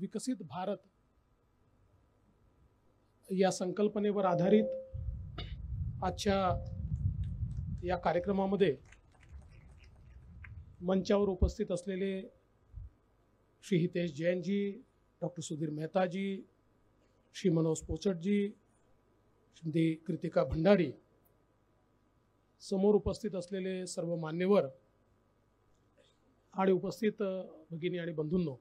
विकसित भारत या संकल्पनेवर आधारित आजच्या या कार्यक्रमामध्ये मंचावर उपस्थित असलेले श्री हितेश जैनजी डॉक्टर सुधीर मेहताजी श्री मनोज पोचटजी श्री कृतिका भंडारी समोर उपस्थित असलेले सर्व मान्यवर आणि उपस्थित भगिनी आणि बंधूंनो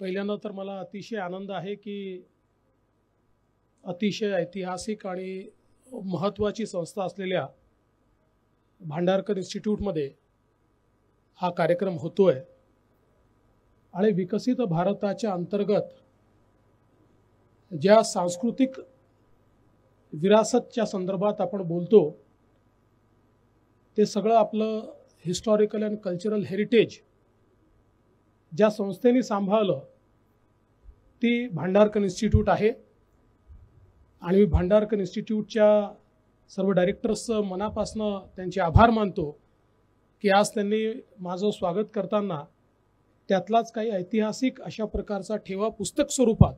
पहिल्यांदा तर मला अतिशय आनंद आहे की अतिशय ऐतिहासिक आणि महत्त्वाची संस्था असलेल्या भांडारकर इन्स्टिट्यूटमध्ये हा कार्यक्रम होतो आहे आणि विकसित भारताच्या अंतर्गत ज्या सांस्कृतिक विरासतच्या संदर्भात आपण बोलतो ते सगळं आपलं हिस्टॉरिकल अँड कल्चरल हेरिटेज ज्या संस्थेने सांभाळलं ती भांडारकर इन्स्टिट्यूट आहे आणि मी भांडारकर इन्स्टिट्यूटच्या सर्व डायरेक्टर्सचं मनापासनं त्यांचे आभार मानतो की आज त्यांनी माझं स्वागत करताना त्यातलाच काही ऐतिहासिक अशा प्रकारचा ठेवा पुस्तक स्वरूपात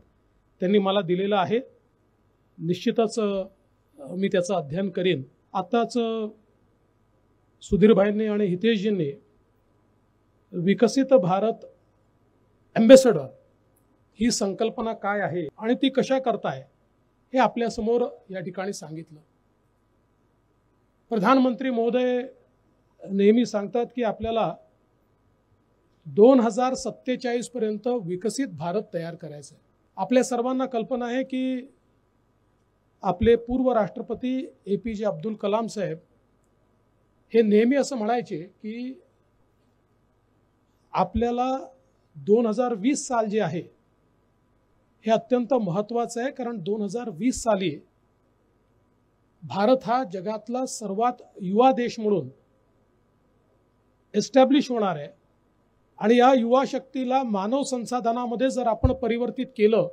त्यांनी मला दिलेलं आहे निश्चितच मी त्याचं अध्ययन करेन आत्ताच सुधीरभाईंनी आणि हितेशजींनी विकसित भारत ॲम्बेसडर ही संकल्पना काय आहे आणि ती कशा करताय हे आपल्यासमोर या ठिकाणी सांगितलं प्रधानमंत्री महोदय नेहमी सांगतात की आपल्याला दोन हजार सत्तेचाळीस पर्यंत विकसित भारत तयार करायचा आहे आपल्या सर्वांना कल्पना आहे की आपले पूर्व राष्ट्रपती ए पी जे अब्दुल कलाम साहेब हे नेहमी असं म्हणायचे की आपल्याला दोन हजार वीस साल जे आहे हे अत्यंत महत्वाचं आहे कारण दोन हजार वीस साली भारत हा जगातला सर्वात युवा देश म्हणून एस्टॅब्लिश होणार आहे आणि या युवा शक्तीला मानव संसाधनामध्ये जर आपण परिवर्तित केलं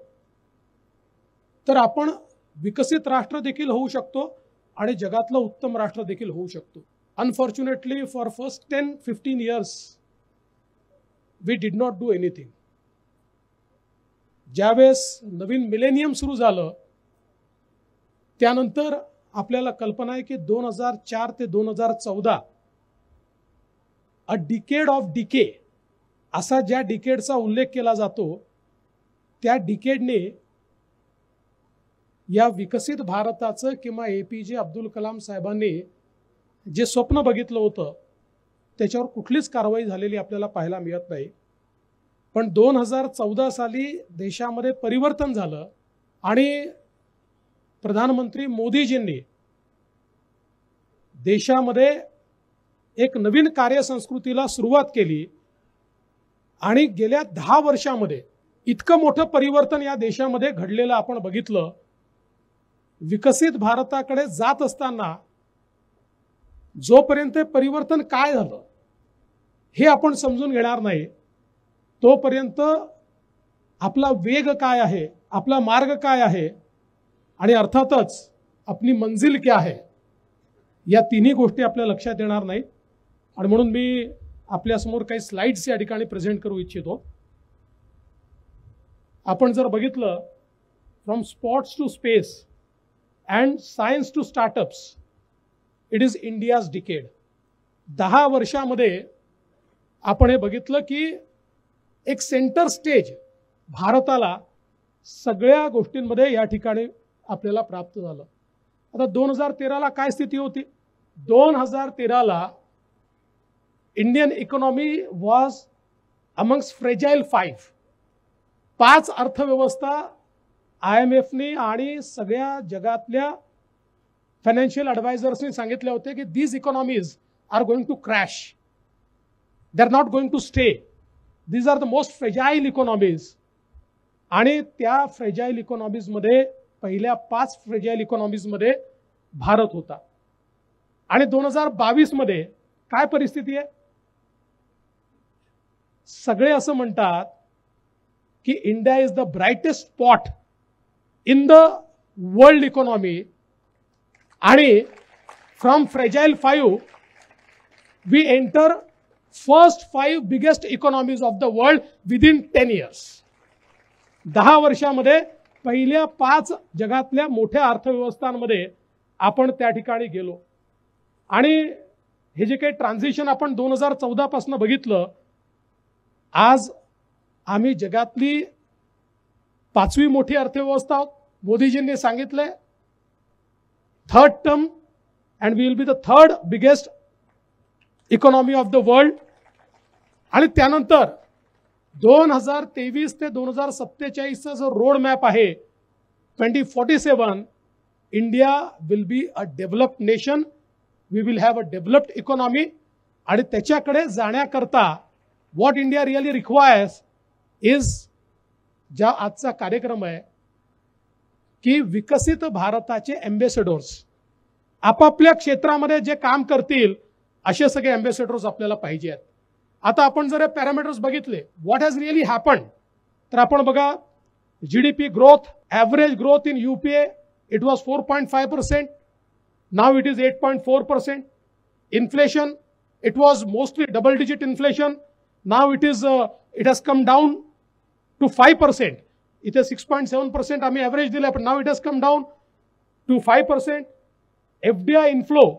तर आपण विकसित राष्ट्र देखील होऊ शकतो आणि जगातलं उत्तम राष्ट्र देखील होऊ शकतो unfortunately for first ten fifteen years we did not do anything ज्यावेळेस नवीन मिलेनियम सुरू झालं त्यानंतर आपल्याला कल्पना आहे की दोन हजार चार ते दोन हजार चौदा अ डिकेड ऑफ डिके असा ज्या डिकेडचा उल्लेख केला जातो त्या डिकेडने या विकसित भारताचं किंवा ए पी जे अब्दुल कलाम साहेबांनी जे स्वप्न बघितलं होतं त्याच्यावर कुठलीच कारवाई झालेली आपल्याला पाहायला मिळत नाही पण दोन हजार चौदा साली देशामध्ये परिवर्तन झालं आणि प्रधानमंत्री मोदीजींनी देशामध्ये एक नवीन कार्यसंस्कृतीला सुरुवात केली आणि गेल्या दहा वर्षामध्ये इतकं मोठं परिवर्तन या देशामध्ये घडलेलं आपण बघितलं विकसित भारताकडे जात असताना जोपर्यंत परिवर्तन काय झालं हे आपण समजून घेणार नाही तोपर्यंत आपला वेग काय आहे आपला मार्ग काय आहे आणि अर्थातच आपली मंजिल क्या आहे या तिन्ही गोष्टी आपल्या लक्षात येणार नाहीत आणि म्हणून मी आपल्यासमोर काही स्लाइड्स या ठिकाणी प्रेझेंट करू इच्छितो आपण जर बघितलं from sports to space and science to startups it is India's decade दहा वर्षामध्ये आपण हे बघितलं की एक सेंटर स्टेज भारताला सगळ्या गोष्टींमध्ये या ठिकाणी आपल्याला प्राप्त झालं आता दोन हजार तेराला काय स्थिती होती दोन हजार तेराला Indian economy was amongst fragile five पाच अर्थव्यवस्था आय एम एफनी आणि सगळ्या जगातल्या फायनान्शियल ॲडवायझर्सनी सांगितले होते की these economies are going to crash they are not going to stay these are the most fragile economies आणि त्या फ्रेजाईल इकॉनॉमीजमध्ये पहिल्या पाच फ्रेजाईल इकॉनॉमीजमध्ये भारत होता आणि दोन हजार मध्ये काय परिस्थिती आहे सगळे असं म्हणतात की India is the brightest spot in the world economy आणि from fragile five we enter first five biggest economies of the world within ten years दहा वर्षामध्ये पहिल्या पाच जगातल्या मोठ्या अर्थव्यवस्थांमध्ये आपण त्या ठिकाणी गेलो आणि हे जे काही ट्रान्झिशन आपण दोन हजार चौदापासून बघितलं आज आम्ही जगातली पाचवी मोठी अर्थव्यवस्था आहोत मोदीजींनी सांगितलंय third term and we will be the third biggest economy of the world आणि त्यानंतर दोन हजार तेवीस ते दोन हजार सत्तेचाळीसचा जो रोड मॅप आहे twenty forty seven India will be a developed nation we will have a developed economy आणि त्याच्याकडे जाण्याकरता what India really requires is ज्या आजचा कार्यक्रम आहे की विकसित भारताचे अँबेसेडर्स आपापल्या क्षेत्रामध्ये जे काम करतील असे सगळे अम्बेसेडोर्स आपल्याला पाहिजे आहेत आता आपण जर पॅरामीटर्स बघितले व्हॉट हॅज रिअली हॅपन तर आपण बघा G D P growth average growth in U P A it was four point five percent now it is eight point four percent inflation it was mostly double digit inflation now it is it has come down to five percent इथे six point seven percent आम्ही average दिलं पण now it has come down to five percent F D I inflow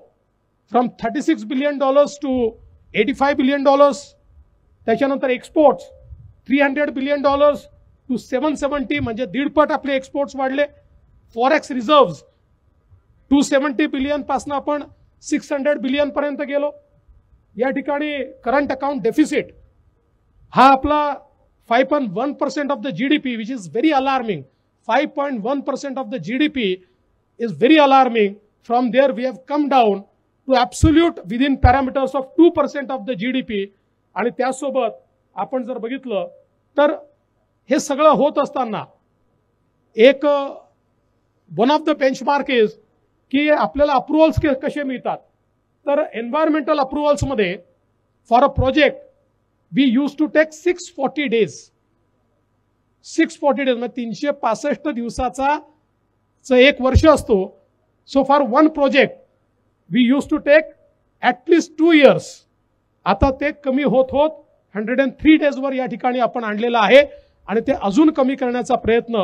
from thirty six billion dollars to eighty five billion dollars त्याच्यानंतर exports three hundred billion dollars to seven seventy म्हणजे दीडपट आपले exports वाढले forex reserve to seventy पासून आपण six hundred बिलियनपर्यंत गेलो या ठिकाणी करंट अकाउंट डेफिसिट हा आपला five point one percent of the G D P which is very alarming five point one percent of the G D P is very alarming from there we have come down to absolute within parameters of two percent of the G D P आणि त्यासोबत आपण जर बघितलं तर हे सगळं होत असताना एक one of the benchmark is की आपल्याला अप्रुव्हल्स कसे मिळतात तर एन्व्हायरमेंटल अप्रुव्हल्समध्ये for a project we use to take six forty days six forty days म्हणजे तीनशे पासष्ट दिवसाचा एक वर्ष असतो so for one project we use to take at least two years आता ते कमी होत होत हंड्रेड अँड थ्री डेजवर या ठिकाणी आपण आणलेलं आहे आणि ते अजून कमी करण्याचा प्रयत्न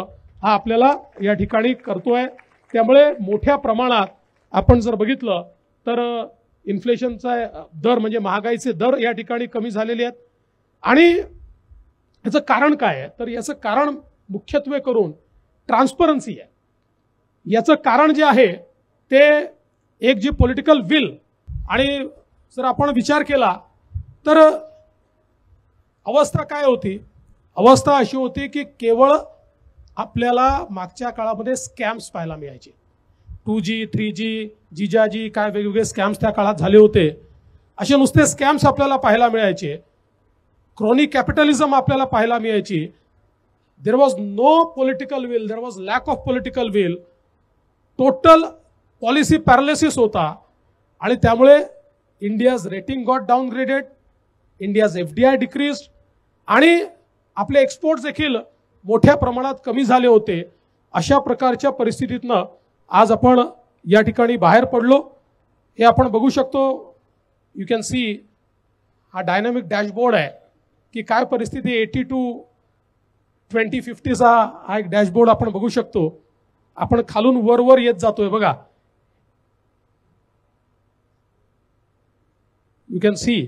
हा आपल्याला या ठिकाणी करतोय त्यामुळे मोठ्या प्रमाणात आपण जर बघितलं तर इन्फ्लेशनचा दर म्हणजे महागाईचे दर या ठिकाणी कमी झालेले आहेत आणि याचं कारण काय आहे तर याचं कारण मुख्यत्वे करून ट्रान्सपरन्सी आहे याचं कारण जे आहे ते एक जी पॉलिटिकल विल आणि जर आपण विचार केला तर अवस्था काय होती अवस्था अशी होती की केवळ आपल्याला मागच्या काळामध्ये स्कॅम्स पाहायला मिळायचे टू जी थ्री जी जिजाजी काय वेगवेगळे स्कॅम्स त्या काळात झाले होते असे नुसते स्कॅम्स आपल्याला पाहायला मिळायचे क्रॉनिक कॅपिटलिझम आपल्याला पाहायला मिळायची there was no political will there was lack of political will total policy paralysis होता आणि त्यामुळे India's rating got downgraded India's F D I decrease आणि आपले एक्सपोर्ट देखील मोठ्या प्रमाणात कमी झाले होते अशा प्रकारच्या परिस्थितीतनं आज आपण या ठिकाणी बाहेर पडलो हे आपण बघू शकतो यू कॅन सी हा डायनामिक डॅशबोर्ड आहे की काय परिस्थिती एटी टू ट्वेंटी फिफ्टीचा हा एक डॅशबोर्ड आपण बघू शकतो आपण खालून वरवर येत जातोय बघा you can see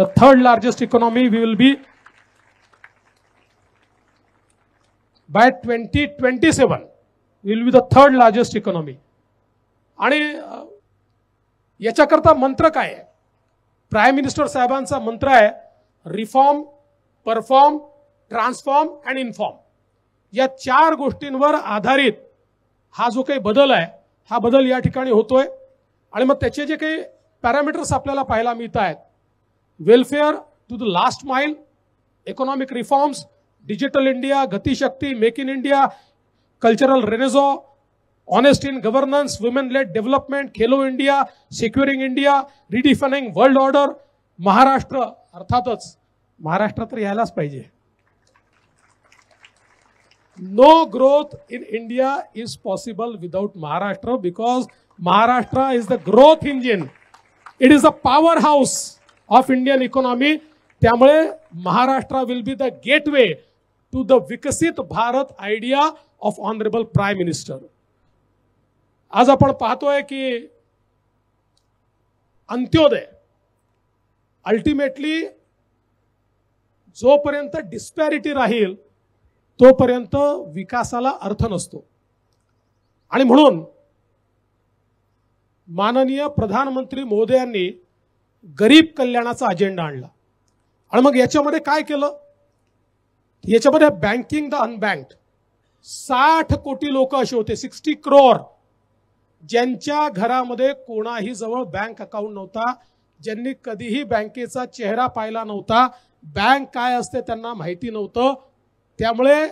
the third largest economy we will be by 2027 we will be the third largest economy आणि याच्याकरता मंत्र काय आहे प्राईम मिनिस्टर साहेबांचा मंत्र आहे reform perform transform and inform या चार गोष्टींवर आधारित हा जो काही बदल आहे हा बदल या ठिकाणी होतोय आणि मग त्याचे जे काही पॅरामीटर्स आपल्याला पाहायला मिळत आहेत welfare to the last mile, economic reforms, digital India, Gati Shakti, Make in India, cultural renaissance, honest in governance, women-led development, Khelo India, securing India, redefining world order, Maharashtra अर्थातच महाराष्ट्र तर यायलाच पाहिजे no growth in India is possible without Maharashtra because Maharashtra is the growth engine it is a power house of Indian economy त्यामुळे Maharashtra will be the gateway to the Viksit Bharat idea of honourable prime minister आज आपण पाहतोय की अंत्योदय ultimately जोपर्यंत डिस्पॅरिटी राहील तोपर्यंत विकासाला अर्थ नसतो आणि म्हणून माननीय प्रधानमंत्री मोदयांनी गरीब कल्याणाचा अजेंडा आणला आणि मग याच्यामध्ये काय केलं याच्यामध्ये बँकिंग द अनबँक साठ कोटी लोक असे होते सिक्स्टी क्रोअर ज्यांच्या घरामध्ये कोणाही जवळ बँक अकाउंट नव्हता ज्यांनी कधीही बँकेचा चेहरा पाहिला नव्हता बँक काय असते त्यांना माहिती नव्हतं त्यामुळे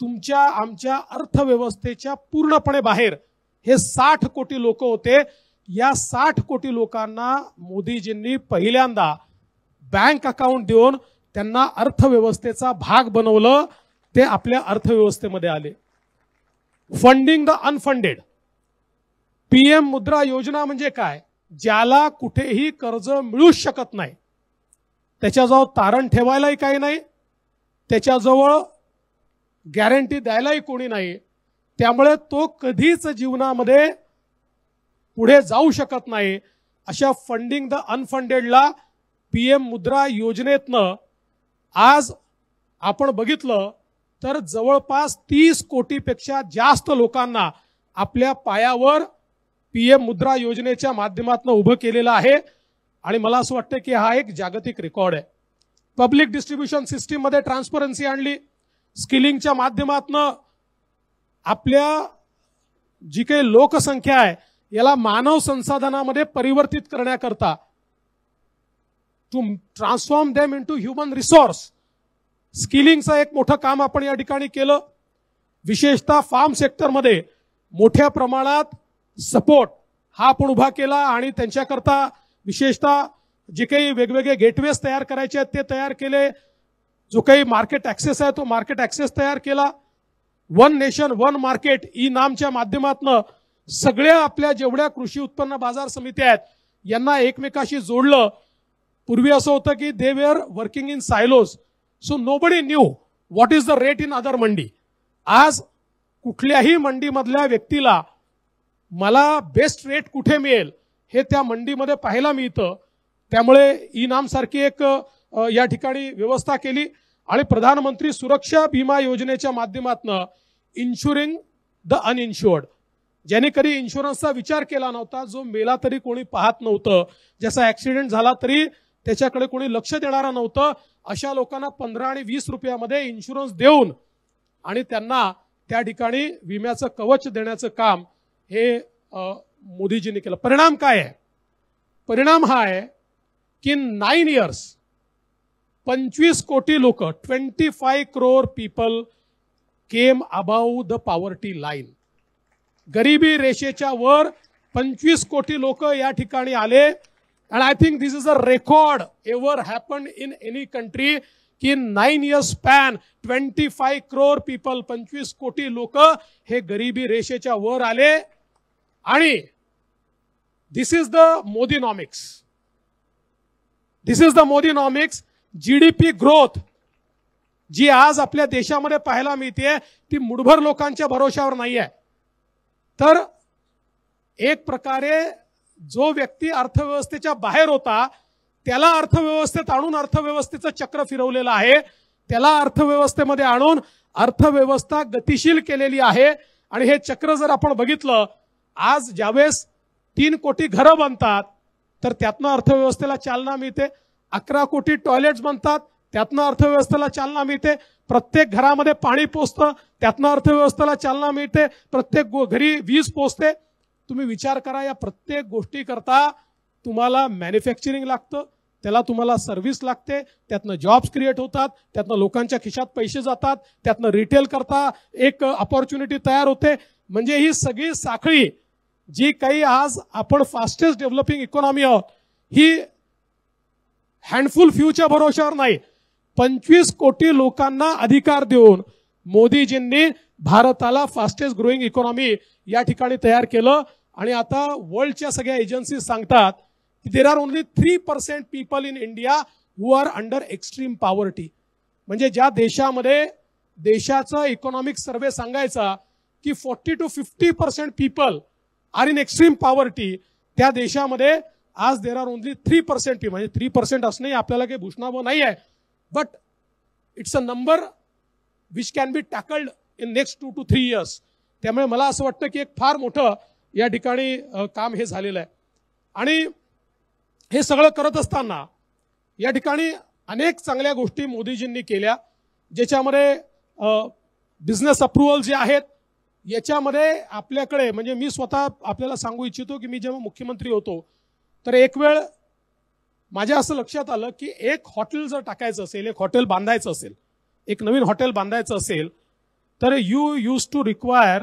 तुमच्या आमच्या अर्थव्यवस्थेच्या पूर्णपणे बाहेर हे साठ कोटी लोक होते या साठ कोटी लोकांना मोदीजींनी पहिल्यांदा बँक अकाउंट देऊन त्यांना अर्थव्यवस्थेचा भाग बनवलं ते आपल्या अर्थव्यवस्थेमध्ये आले फंडिंग द अनफंडेड पीएम मुद्रा योजना म्हणजे काय ज्याला कुठेही कर्ज मिळू शकत नाही त्याच्याजवळ तारण ठेवायलाही काही नाही त्याच्याजवळ गॅरंटी द्यायलाही कोणी नाही त्यामुळे तो कधीच जीवनामध्ये पुढे जाऊ शकत नाही अशा फंडिंग द अनफंडेडला पी एम मुद्रा योजनेतनं आज आपण बघितलं तर जवळपास तीस कोटीपेक्षा जास्त लोकांना आपल्या पायावर पी एम मुद्रा योजनेच्या माध्यमातून उभं केलेलं आहे आणि मला असं वाटतं की हा एक जागतिक रेकॉर्ड आहे पब्लिक डिस्ट्रीब्युशन सिस्टीममध्ये ट्रान्सपरन्सी आणली स्किलिंगच्या माध्यमातून आपल्या जी काही लोकसंख्या आहे याला मानव संसाधनामध्ये परिवर्तित करण्याकरता to transform them into human resource स्किलिंगचं एक मोठं काम आपण या ठिकाणी केलं विशेषतः फार्म सेक्टरमध्ये मोठ्या प्रमाणात सपोर्ट हा आपण उभा केला आणि त्यांच्याकरता विशेषतः जे काही वेगवेगळे गेटवेज तयार करायचे आहेत ते तयार केले जो काही मार्केट ॲक्सेस आहे तो मार्केट ॲक्सेस तयार केला one nation one market e नामच्या माध्यमातनं सगळ्या आपल्या जेवढ्या कृषी उत्पन्न बाजार समित्या आहेत यांना एकमेकाशी जोडलं पूर्वी असं होतं की they were working in silos so nobody knew what is the rate in other mandi आज कुठल्याही मंडीमधल्या व्यक्तीला मला बेस्ट रेट कुठे मिळेल हे त्या मंडीमध्ये पाहायला मिळतं त्यामुळे ई नामसारखी एक या ठिकाणी व्यवस्था केली आणि प्रधानमंत्री सुरक्षा विमा योजनेच्या माध्यमातून इन्शुरिंग द अनइन्शुअर्ड ज्याने कधी इन्शुरन्सचा विचार केला नव्हता जो मेला तरी कोणी पाहत नव्हतं ज्याचा ॲक्सिडेंट झाला तरी त्याच्याकडे कोणी लक्ष देणारा नव्हतं अशा लोकांना पंधरा आणि वीस रुपयामध्ये इन्शुरन्स देऊन आणि त्यांना त्या ठिकाणी विम्याचं कवच देण्याचं काम हे मोदीजींनी केलं परिणाम काय आहे परिणाम हा आहे की नाईन इयर्स पंचवीस कोटी लोक twenty five crore people came above the poverty line गरिबी रेषेच्या वर पंचवीस कोटी लोक या ठिकाणी आले and I think this is a record ever happen in any country की nine years span twenty five crore people पंचवीस कोटी लोक हे गरिबी रेषेच्या वर आले आणि this is the Modinomics this is the Modinomics G D P growth जी आज आपल्या देशामध्ये पाहायला मिळते ती मुठभर लोकांच्या भरोशावर नाही आहे तर एक प्रकारे जो व्यक्ती अर्थव्यवस्थेच्या बाहेर होता त्याला अर्थव्यवस्थेत आणून अर्थव्यवस्थेचं चक्र फिरवलेलं आहे त्याला अर्थव्यवस्थेमध्ये आणून अर्थव्यवस्था गतिशील केलेली आहे आणि हे चक्र जर आपण बघितलं आज ज्यावेळेस तीन कोटी घरं बनतात तर त्यातनं अर्थव्यवस्थेला चालना मिळते अकरा कोटी टॉयलेट्स बनतात त्यातनं अर्थव्यवस्थेला चालना मिळते प्रत्येक घरामध्ये पाणी पोचतं त्यातनं अर्थव्यवस्थेला चालना मिळते प्रत्येक घरी वीज पोचते तुम्ही विचार करा या प्रत्येक गोष्टी करता तुम्हाला मॅन्युफॅक्चरिंग लागतं त्याला तुम्हाला सर्व्हिस लागते त्यातनं जॉब्स क्रिएट होतात त्यातनं लोकांच्या खिशात पैसे जातात त्यातनं रिटेल करता एक अपॉर्च्युनिटी तयार होते म्हणजे ही सगळी साखळी जी काही आज आपण फास्टेस्ट डेव्हलपिंग इकॉनॉमी आहोत ही हँडफुल फ्यूच्या भरोशावर नाही पंचवीस कोटी लोकांना अधिकार देऊन मोदीजींनी भारताला फास्टेस्ट ग्रोईंग इकॉनॉमी या ठिकाणी तयार केलं आणि आता वर्ल्डच्या सगळ्या एजन्सीज सांगतात की there are only three percent people in India who are under extreme poverty म्हणजे ज्या देशामध्ये देशाचं इकॉनॉमिक सर्वे सांगायचा की forty two fifty percent people are in extreme poverty त्या देशामध्ये आज there are only three percent म्हणजे थ्री पर्सेंट असणे आपल्याला काही भूषणावं नाही आहे but it's a number which can be tackled in next two to three years त्यामुळे मला असं वाटतं की एक फार मोठं या ठिकाणी काम हे झालेलं आहे आणि हे सगळं करत असताना या ठिकाणी अनेक चांगल्या गोष्टी मोदीजींनी केल्या ज्याच्यामध्ये बिझनेस अप्रुव्हल जे आहेत याच्यामध्ये आपल्याकडे म्हणजे मी स्वतः आपल्याला सांगू इच्छितो की मी जेव्हा मुख्यमंत्री होतो तर एक वेळ माझ्या असं लक्षात आलं की एक हॉटेल जर टाकायचं असेल एक हॉटेल बांधायचं असेल एक नवीन हॉटेल बांधायचं असेल तर you used to require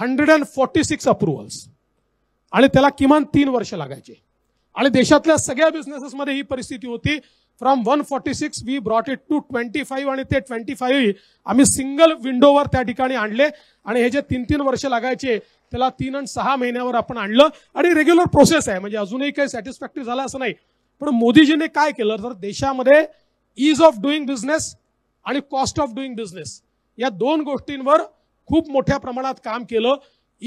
hundred and forty six approvals आणि त्याला किमान तीन वर्ष लागायचे आणि देशातल्या सगळ्या बिझनेसेसमध्ये ही परिस्थिती होती from one forty six we brought it to twenty five आणि ते ट्वेंटी फाईव्ह आम्ही सिंगल विंडोवर त्या ठिकाणी आणले आणि हे जे तीन तीन वर्ष लागायचे त्याला तीन आणि सहा महिन्यावर आपण आणलं आणि रेग्युलर प्रोसेस आहे म्हणजे अजूनही काही सॅटिस्फॅक्टरी झालं असं नाही पण मोदीजीने काय केलं तर देशामध्ये इज ऑफ डुईंग बिझनेस आणि कॉस्ट ऑफ डुईंग बिझनेस या दोन गोष्टींवर खूप मोठ्या प्रमाणात काम केलं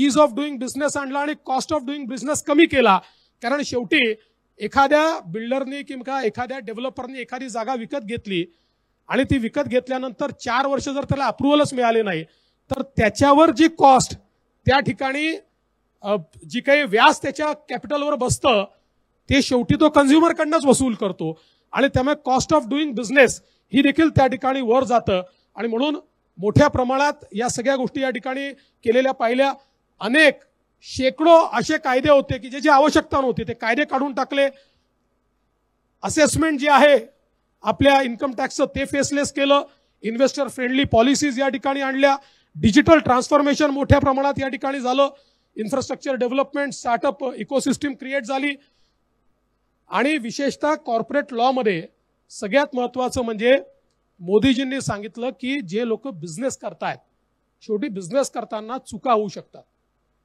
इज ऑफ डुईंग बिझनेस आणला आणि कॉस्ट ऑफ डुईंग बिझनेस कमी केला कारण शेवटी एखाद्या बिल्डरनी किंवा एखाद्या डेव्हलपरनी एखादी जागा विकत घेतली आणि ती विकत घेतल्यानंतर चार वर्ष जर त्याला अप्रुव्हलच मिळाले नाही तर त्याच्यावर जी कॉस्ट त्या ठिकाणी जी काही व्याज त्याच्या कॅपिटलवर बसतं ते शेवटी तो कन्झ्युमरकडनंच वसूल करतो आणि त्यामुळे कॉस्ट ऑफ डुईंग बिझनेस ही देखील त्या ठिकाणी वर जातं आणि म्हणून मोठ्या प्रमाणात या सगळ्या गोष्टी या ठिकाणी केलेल्या पाहिल्या अनेक शेकडो असे कायदे होते की जे जे आवश्यकता नव्हती ते कायदे काढून टाकले असेसमेंट जे आहे आपल्या इन्कम टॅक्सचं ते फेसलेस केलं इन्व्हेस्टर फ्रेंडली पॉलिसीज या ठिकाणी आणल्या डिजिटल ट्रान्सफॉर्मेशन मोठ्या प्रमाणात या ठिकाणी झालं infrastructure development startup ecosystem create झाली आणि विशेषतः कॉर्पोरेट लॉमध्ये सगळ्यात महत्त्वाचं म्हणजे मोदीजींनी सांगितलं की जे लोक बिझनेस करतायत शेवटी बिझनेस करताना चुका होऊ शकतात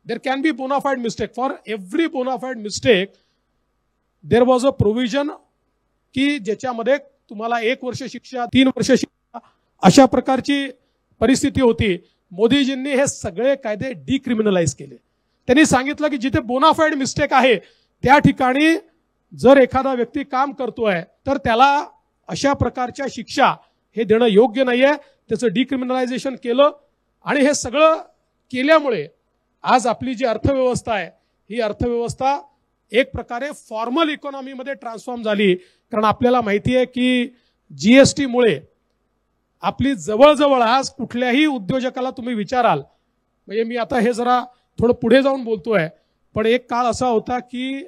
there can be bona fide mistake for every bona fide mistake there was a provision की ज्याच्यामध्ये तुम्हाला एक वर्ष शिक्षा तीन वर्ष शिक्षा अशा प्रकारची परिस्थिती होती मोदीजींनी हे सगळे कायदे डिक्रिमिनलाइज केले त्यांनी सांगितलं की जिथे बोनाफाईड मिस्टेक आहे त्या ठिकाणी जर एखादा व्यक्ती काम करतोय तर त्याला अशा प्रकारच्या शिक्षा हे देणं योग्य नाही आहे त्याचं डिक्रिमिनलायझेशन केलं आणि हे सगळं केल्यामुळे आज आपली जी अर्थव्यवस्था आहे ही अर्थव्यवस्था एक प्रकारे फॉर्मल इकॉनॉमीमध्ये ट्रान्सफॉर्म झाली कारण आपल्याला माहिती आहे की जी एस टीमुळे आपली जवळजवळ आज कुठल्याही उद्योजकाला तुम्ही विचाराल म्हणजे मी आता हे जरा थोडं पुढे जाऊन बोलतोय पण एक काळ असा होता की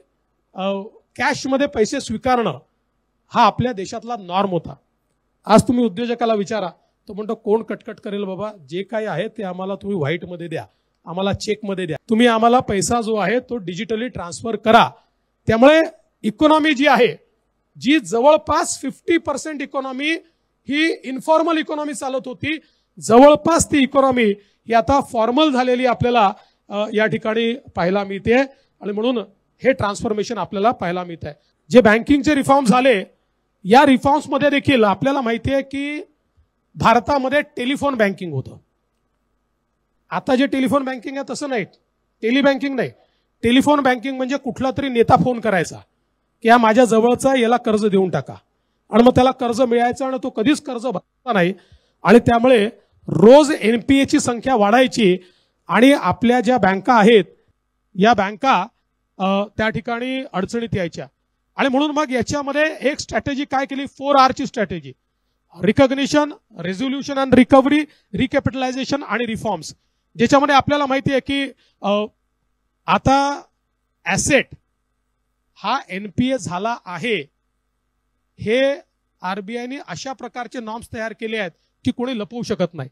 कॅशमध्ये पैसे स्वीकारणं हा आपल्या देशातला नॉर्म होता आज तुम्ही उद्योजकाला विचारा तो म्हणतो कोण कटकट करेल बाबा जे काही आहे ते आम्हाला तुम्ही व्हाईटमध्ये द्या आम्हाला चेकमध्ये द्या तुम्ही आम्हाला पैसा जो आहे तो डिजिटली ट्रान्सफर करा त्यामुळे इकॉनॉमी जी आहे जी जवळपास फिफ्टी पर्सेंट इकॉनॉमी ही इन्फॉर्मल इकॉनॉमी चालत होती जवळपास ती इकॉनॉमी ही आता फॉर्मल झालेली आपल्याला या ठिकाणी पाहायला मिळते आणि म्हणून हे ट्रान्सफॉर्मेशन आपल्याला पाहायला मिळत आहे जे बँकिंगचे रिफॉर्म झाले या मध्ये देखील आपल्याला माहिती आहे की भारतामध्ये टेलिफोन बँकिंग होतं आता जे टेलिफोन बँकिंग आहे तसं नाही टेली बँकिंग नाही टेलिफोन बँकिंग म्हणजे कुठला तरी नेता फोन करायचा की हा माझ्या जवळचा याला कर्ज देऊन टाका आणि मग त्याला कर्ज मिळायचं आणि तो कधीच कर्ज भरता नाही आणि त्यामुळे रोज एनपीएची संख्या वाढायची आणि आपल्या ज्या बँका आहेत या बँका त्या ठिकाणी अडचणीत यायच्या आणि म्हणून मग याच्यामध्ये एक स्ट्रॅटेजी काय केली फोर ची strategy recognition resolution and recovery recapitalization आणि रिफॉर्म्स ज्याच्यामध्ये आपल्याला माहिती आहे की आता ऍसेट हा एनपीए झाला आहे हे आरबीआयने अशा प्रकारचे नॉर्म्स तयार केले आहेत की कोणी लपवू शकत नाही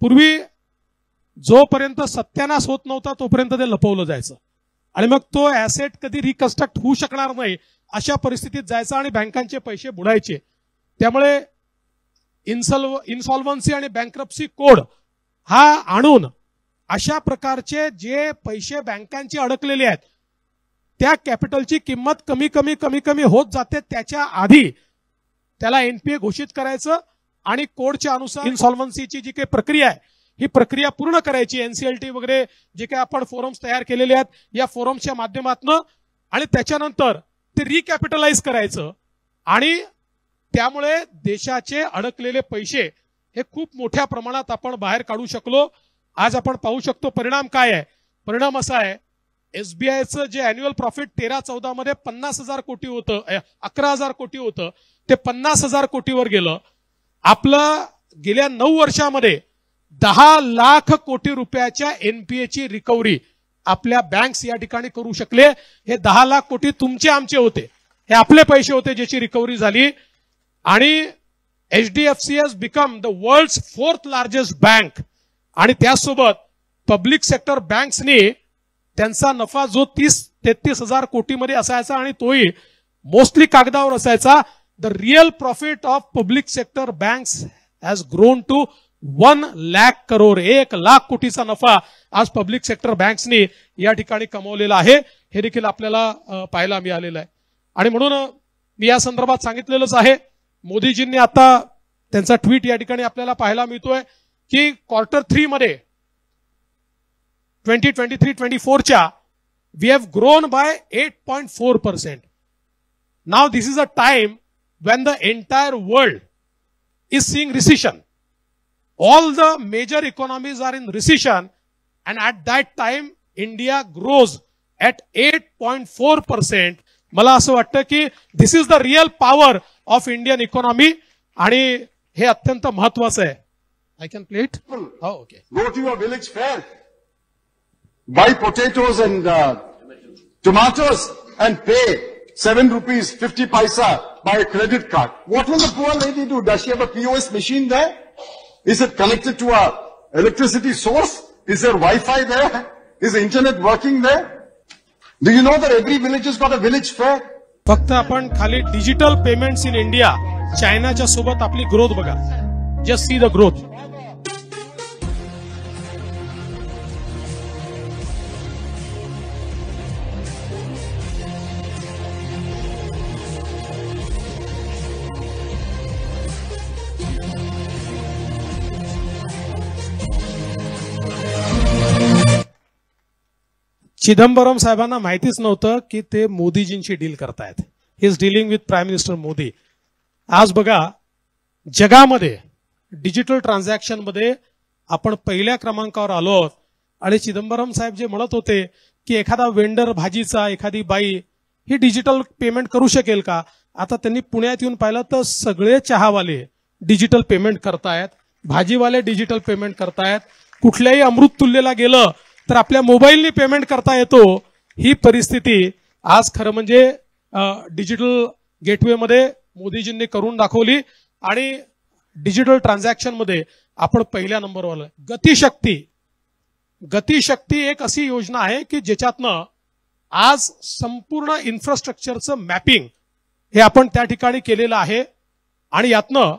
पूर्वी जोपर्यंत सत्यानाश होत नव्हता तोपर्यंत ते लपवलं जायचं आणि मग तो ऍसेट कधी रिकन्स्ट्रक्ट होऊ शकणार नाही अशा परिस्थितीत जायचा आणि बँकांचे पैसे बुडायचे त्यामुळे इन्सल्व इन्सॉल्व्हन्सी आणि बँकरप्सी कोड हा आणून अशा प्रकारचे जे पैसे बँकांचे अडकलेले आहेत त्या कॅपिटलची किंमत कमी कमी कमी कमी होत जाते त्याच्या आधी त्याला एनपीए घोषित करायचं आणि कोडच्या अनुसार इन्सॉल्व्हन्सीची जी काही प्रक्रिया आहे ही प्रक्रिया पूर्ण करायची एनसीएलटी वगैरे जे काही आपण फोरम्स तयार केलेले आहेत या फोरम्सच्या माध्यमातून आणि त्याच्यानंतर ते रिकॅपिटलाइज करायचं आणि त्यामुळे देशाचे अडकलेले पैसे हे खूप मोठ्या प्रमाणात आपण बाहेर काढू शकलो आज आपण पाहू शकतो परिणाम काय आहे परिणाम असा आहे एसबीआयचं जे अॅन्युअल प्रॉफिट तेरा चौदा मध्ये पन्नास हजार कोटी होतं अकरा हजार कोटी होतं ते पन्नास हजार कोटीवर गेलं आपलं गेल्या नऊ वर्षामध्ये दहा लाख कोटी रुपयाच्या एनपीएची रिकव्हरी आपल्या बँक्स या ठिकाणी करू शकले हे दहा लाख कोटी तुमचे आमचे होते हे आपले पैसे होते ज्याची रिकव्हरी झाली आणि H D F C S become the world fourth largest bank आणि त्यासोबत पब्लिक सेक्टर बँक्सनी त्यांचा नफा जो तीस तेहतीस हजार कोटीमध्ये असायचा आणि तोही मोस्टली कागदावर असायचा the real profit of public sector banks has grown to one lakh crore एक लाख कोटीचा नफा आज पब्लिक सेक्टर बँक्सनी या ठिकाणी कमवलेला आहे हे देखील आपल्याला पाहायला मिळालेलं आहे आणि म्हणून मी या संदर्भात सांगितलेलंच आहे मोदीजींनी आता त्यांचा ट्विट या ठिकाणी आपल्याला पाहायला मिळतोय की क्वार्टर थ्री मध्ये ट्वेंटी ट्वेंटी थ्री ट्वेंटी फोरच्या we have grown by eight point four percent now this is a time when the entire world is seeing recession All the major economies are in recession and at that time India grows at 8.4%. मला असं वाटतं की this is the real power of Indian economy आणि हे अत्यंत महत्वाचं आहे I can play it okay go to your village fair buy potatoes and tomatoes and pay seven rupees fifty paisa by credit card what will the poor lady do does you have a machine that Is it connected to our electricity source? Is there Wi-Fi there? Is the internet working there? Do you know that every village has got a village fair? फक्त आपण खाली digital payments in India चायनाच्या सोबत आपली growth बघा just see the growth Chidambaram साहेबांना माहितीच नव्हतं की ते मोदीजींशी डील करतायत is dealing with prime minister Modi आज बघा जगामध्ये डिजिटल ट्रान्झॅक्शनमध्ये आपण पहिल्या क्रमांकावर आलो आहोत आणि चिदंबरम साहेब जे म्हणत होते की एखादा वेंडर भाजीचा एखादी बाई ही डिजिटल पेमेंट करू शकेल का आता त्यांनी पुण्यात येऊन पाहिलं तर सगळे चहावाले डिजिटल पेमेंट करतायत भाजीवाले डिजिटल पेमेंट करतायत कुठल्याही अमृत तुल्यला गेलं तर आपल्या मोबाईलने पेमेंट करता येतो ही परिस्थिती आज खरं म्हणजे डिजिटल गेटवेमध्ये मोदीजींनी करून दाखवली आणि डिजिटल ट्रान्झॅक्शनमध्ये आपण पहिल्या नंबरवर गतिशक्ती गतिशक्ती एक अशी योजना आहे की ज्याच्यातनं आज संपूर्ण इन्फ्रास्ट्रक्चरचं मॅपिंग हे आपण त्या ठिकाणी केलेलं आहे आणि यातनं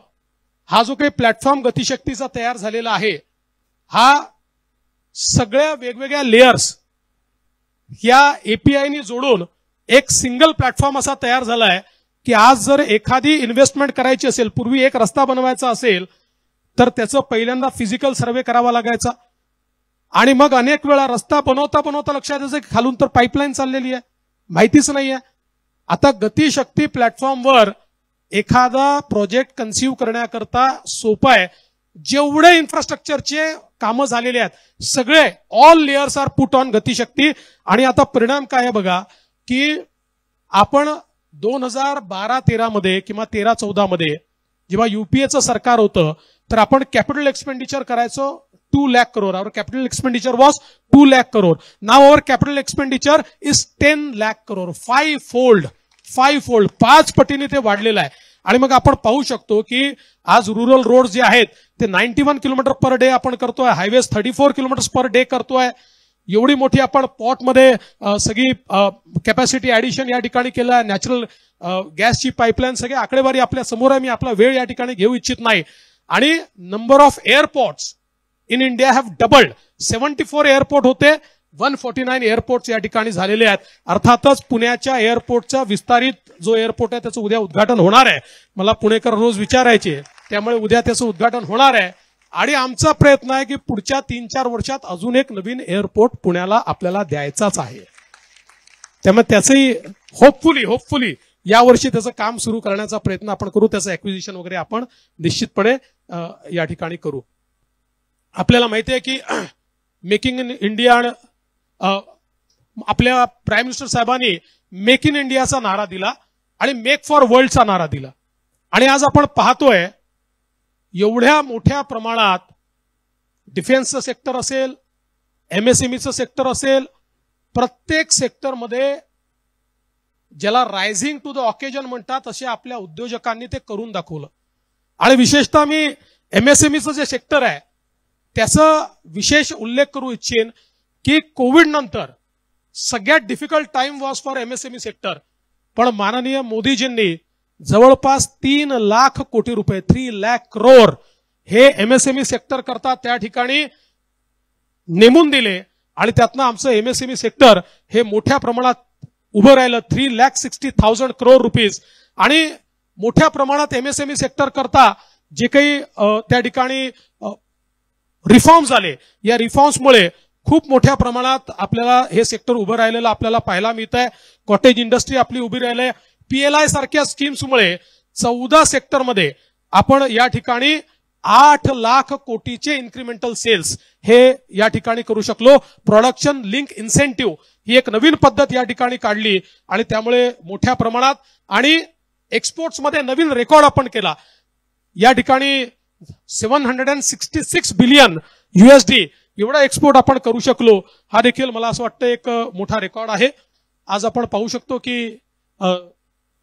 हा जो काही प्लॅटफॉर्म गतिशक्तीचा तयार झालेला आहे हा सगळ्या वेगवेगळ्या लेयर्स या एपीआयनी जोडून एक सिंगल प्लॅटफॉर्म असा तयार झाला आहे की आज जर एखादी इन्व्हेस्टमेंट करायची असेल पूर्वी एक रस्ता बनवायचा असेल तर त्याचं पहिल्यांदा फिजिकल सर्वे करावा लागायचा आणि मग अनेक वेळा रस्ता बनवता बनवता लक्षात यायचं की खालून तर पाईपलाईन चाललेली आहे माहितीच नाही आहे आता गतिशक्ती प्लॅटफॉर्मवर एखादा प्रोजेक्ट कन्सिव्ह करण्याकरता सोपा आहे जेवढे इन्फ्रास्ट्रक्चरचे कामं झालेली आहेत सगळे all layers are put on Gati Shakti आणि आता परिणाम काय आहे बघा की आपण दोन हजार बारा तेरामध्ये किंवा तेरा चौदामध्ये जेव्हा युपीएचं सरकार होतं तर आपण कॅपिटल एक्सपेंडिचर करायचो two lakh crore our capital expenditure was two lakh crore now our capital expenditure is ten lakh crore five fold five fold पाच पटीने ते वाढलेलं आहे आणि मग आपण पाहू शकतो की आज रुरल रोड जे आहेत ते 91 वन किलोमीटर पर डे आपण करतोय highways thirty four kilometre per day करतोय एवढी मोठी आपण पॉटमध्ये सगळी कॅपॅसिटी ऍडिशन या ठिकाणी केलं आहे नॅचरल गॅसची पाईपलाईन सगळी आकडेवारी आपल्या समोर आहे मी आपला वेळ या ठिकाणी घेऊ इच्छित नाही आणि number of airports in India have doubled seventy four airport होते वन फोर्टी नाईन एअरपोर्ट्स या ठिकाणी झालेले आहेत अर्थातच पुण्याच्या एअरपोर्टचा विस्तारित जो एअरपोर्ट आहे त्याचं उद्या उद्घाटन होणार आहे मला पुणेकर रोज विचारायचे त्यामुळे उद्या त्याचं उद्घाटन होणार आहे आणि आमचा प्रयत्न आहे की पुढच्या तीन चार वर्षात अजून एक नवीन एअरपोर्ट पुण्याला आपल्याला द्यायचाच आहे त्यामुळे त्याचंही होपफुली होपफुली यावर्षी त्याचं काम सुरू करण्याचा प्रयत्न आपण करू त्याचं ऍक्विजिशन वगैरे आपण निश्चितपणे या ठिकाणी करू आपल्याला माहिती आहे की मेकिंग इन इंडिया आपल्या प्राईम मिनिस्टर साहेबांनी मेक इन इंडियाचा नारा दिला आणि मेक फॉर वर्ल्डचा नारा दिला आणि आज आपण पाहतोय एवढ्या मोठ्या प्रमाणात डिफेन्सचं सेक्टर असेल एमएसएमईचं e सेक्टर असेल प्रत्येक सेक्टरमध्ये ज्याला रायझिंग टू द ऑकेजन म्हणतात असे आपल्या उद्योजकांनी ते करून दाखवलं आणि विशेषतः मी एमएसएमईचं e जे सेक्टर आहे त्याचा विशेष उल्लेख करू इच्छेन की कोविड नंतर सगळ्यात difficult time was for MSME sector पण माननीय मोदीजींनी जवळपास तीन लाख कोटी रुपये थ्री लॅक क्रोर हे एमएसएमई सेक्टर करता त्या ठिकाणी नेमून दिले आणि त्यातनं आमचं एमएसएमई सेक्टर e हे मोठ्या प्रमाणात उभं राहिलं three lakh sixty thousand crore rupees आणि मोठ्या प्रमाणात एमएसएमई सेक्टर e करता जे काही त्या ठिकाणी रिफॉर्म झाले या रिफॉर्म्समुळे खूप मोठ्या प्रमाणात आपल्याला हे सेक्टर उभं राहिलेलं आपल्याला पाहायला मिळत आहे कॉटेज इंडस्ट्री आपली उभी राहिली पीएलआय सारख्या स्कीम्समुळे चौदा सेक्टरमध्ये आपण या ठिकाणी आठ लाख कोटीचे इन्क्रिमेंटल सेल्स हे या ठिकाणी करू शकलो प्रोडक्शन लिंक इन्सेंटिव्ह ही एक नवीन पद्धत या ठिकाणी काढली आणि त्यामुळे मोठ्या प्रमाणात आणि एक्सपोर्ट्समध्ये नवीन रेकॉर्ड आपण केला या ठिकाणी seven hundred and sixty six billion USD एवढा एक्सपोर्ट आपण करू शकलो हा देखील मला असं वाटतं एक मोठा रेकॉर्ड आहे आज आपण पाहू शकतो की